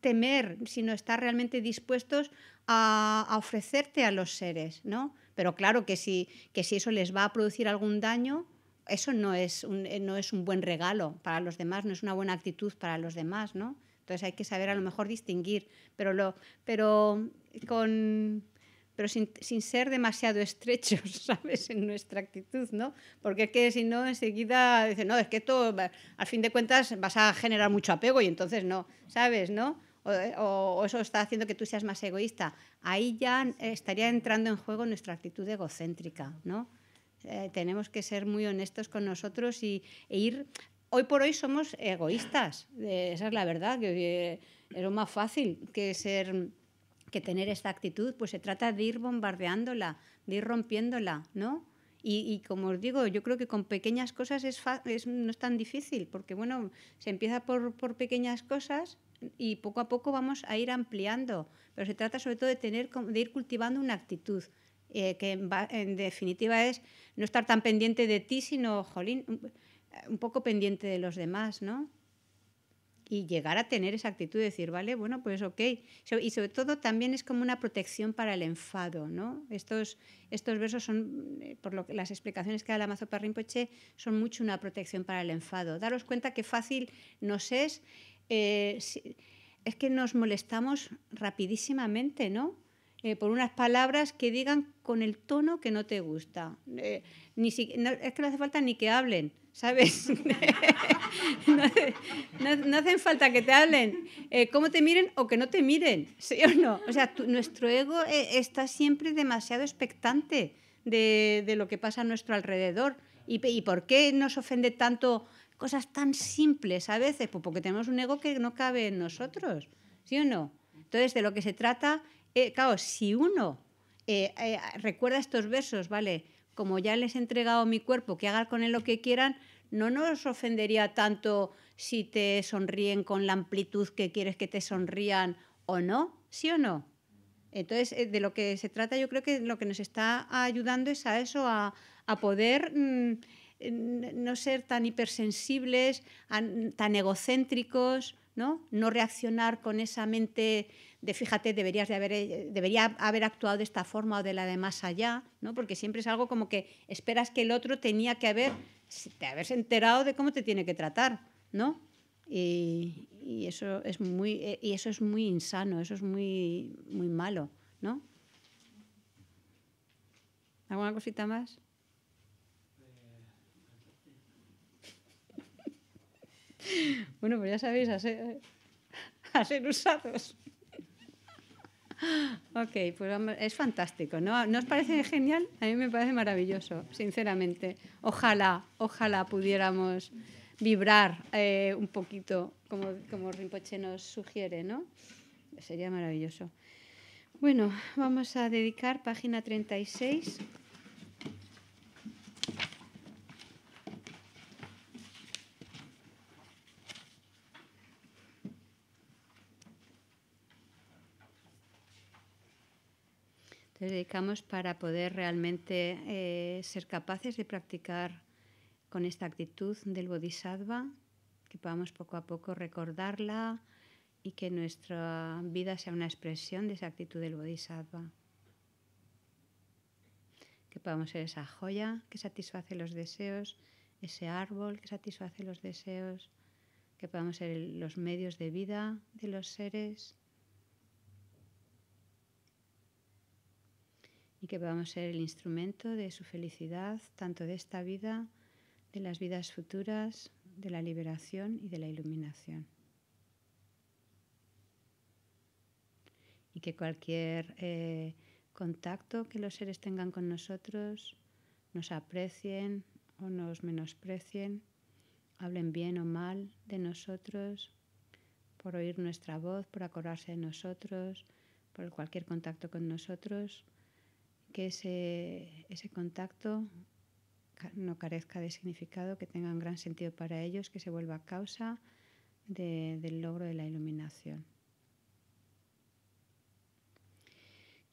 temer, sino estar realmente dispuestos a, ofrecerte a los seres, ¿no? Pero claro que si, que si eso les va a producir algún daño, eso eh, no es, un, buen regalo para los demás, no es una buena actitud para los demás, ¿no? Entonces hay que saber a lo mejor distinguir, pero, pero, pero sin, ser demasiado estrechos, ¿sabes? En nuestra actitud, ¿no? Porque es que si no, enseguida dicen, no, es que esto, al fin de cuentas, vas a generar mucho apego y entonces no, ¿sabes? ¿No? Eh, o, eso está haciendo que tú seas más egoísta. Ahí ya estaría entrando en juego nuestra actitud egocéntrica, ¿no? Eh, tenemos que ser muy honestos con nosotros y, e ir... Hoy por hoy somos egoístas, eh, esa es la verdad, que es lo más fácil que ser que tener esta actitud, pues se trata de ir bombardeándola, de ir rompiéndola, ¿no? Y, como os digo, yo creo que con pequeñas cosas es no es tan difícil, porque bueno, se empieza por, por, pequeñas cosas y poco a poco vamos a ir ampliando, pero se trata sobre todo de, tener, de ir cultivando una actitud, eh, que en, definitiva es no estar tan pendiente de ti, sino, jolín, un, poco pendiente de los demás, ¿no? Y llegar a tener esa actitud de decir, vale, bueno, pues ok. y sobre todo también es como una protección para el enfado, ¿no? Estos, estos versos son, eh, por lo que las explicaciones que da la Mazo Rinpoche, son mucho una protección para el enfado. Daros cuenta que fácil nos es... Eh, es que nos molestamos rapidísimamente, ¿no? Eh, por unas palabras que digan con el tono que no te gusta. Eh, ni si, es que no hace falta ni que hablen, ¿sabes? no, hacen falta que te hablen. Eh, cómo te miren o que no te miren, ¿sí o no? O sea, nuestro ego está siempre demasiado expectante de, lo que pasa a nuestro alrededor. ¿Y, ¿Y por qué nos ofende tanto cosas tan simples a veces? Pues porque tenemos un ego que no cabe en nosotros, ¿sí o no? Entonces, de lo que se trata eh, claro, si uno eh, eh, recuerda estos versos, ¿vale? Como ya les he entregado mi cuerpo, que hagan con él lo que quieran, no nos ofendería tanto si te sonríen con la amplitud que quieres que te sonrían o no, ¿sí o no? Entonces, de lo que se trata, yo creo que lo que nos está ayudando es a eso, a, poder mm, no ser tan hipersensibles, tan egocéntricos, ¿no? reaccionar con esa mente de fíjate, deberías de haber, eh, debería haber actuado de esta forma o de la de más allá, ¿no? Porque siempre es algo como que esperas que el otro tenía que haber, te haberse enterado de cómo te tiene que tratar, ¿no? Y, y, eso es muy eh, y eso es muy insano, eso es muy muy malo, ¿no? ¿Alguna cosita más? Bueno, pues ya sabéis, a ser, usados. Ok, pues es fantástico, ¿no? ¿No os parece genial? A mí me parece maravilloso, sinceramente. Ojalá, ojalá pudiéramos vibrar eh, un poquito como, como Rinpoche nos sugiere, ¿no? Sería maravilloso. Bueno, vamos a dedicar página 36. dedicamos para poder realmente eh, ser capaces de practicar con esta actitud del bodhisattva, que podamos poco a poco recordarla y que nuestra vida sea una expresión de esa actitud del bodhisattva. Que podamos ser esa joya que satisface los deseos, ese árbol que satisface los deseos, que podamos ser los medios de vida de los seres y que podamos ser el instrumento de su felicidad, tanto de esta vida, de las vidas futuras, de la liberación y de la iluminación. Y que cualquier eh, contacto que los seres tengan con nosotros, nos aprecien o nos menosprecien, hablen bien o mal de nosotros, por oír nuestra voz, por acordarse de nosotros, por cualquier contacto con nosotros, que ese, contacto no carezca de significado, que tenga un gran sentido para ellos, que se vuelva causa del logro de la iluminación.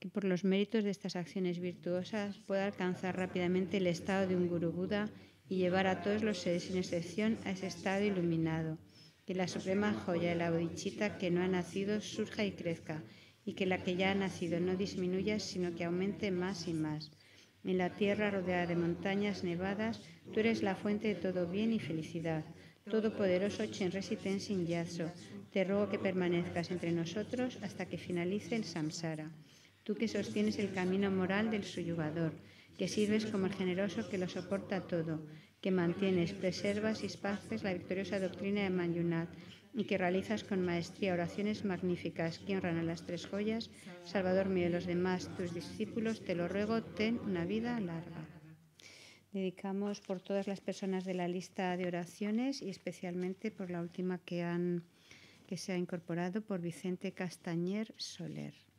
Que por los méritos de estas acciones virtuosas pueda alcanzar rápidamente el estado de un Guru Buda y llevar a todos los seres sin excepción a ese estado iluminado. Que la suprema joya, la bodhichitta que no ha nacido, surja y crezca y que la que ya ha nacido no disminuya, sino que aumente más y más. En la tierra rodeada de montañas nevadas, tú eres la fuente de todo bien y felicidad. Todopoderoso Chenresi Tenzin yaso te ruego que permanezcas entre nosotros hasta que finalice el samsara. Tú que sostienes el camino moral del suyugador, que sirves como el generoso que lo soporta todo, que mantienes, preservas y espaces la victoriosa doctrina de Manjunath, y que realizas con maestría oraciones magníficas que honran a las tres joyas, Salvador mío de los demás, tus discípulos, te lo ruego, ten una vida larga. Dedicamos por todas las personas de la lista de oraciones y especialmente por la última que, han, que se ha incorporado por Vicente Castañer Soler.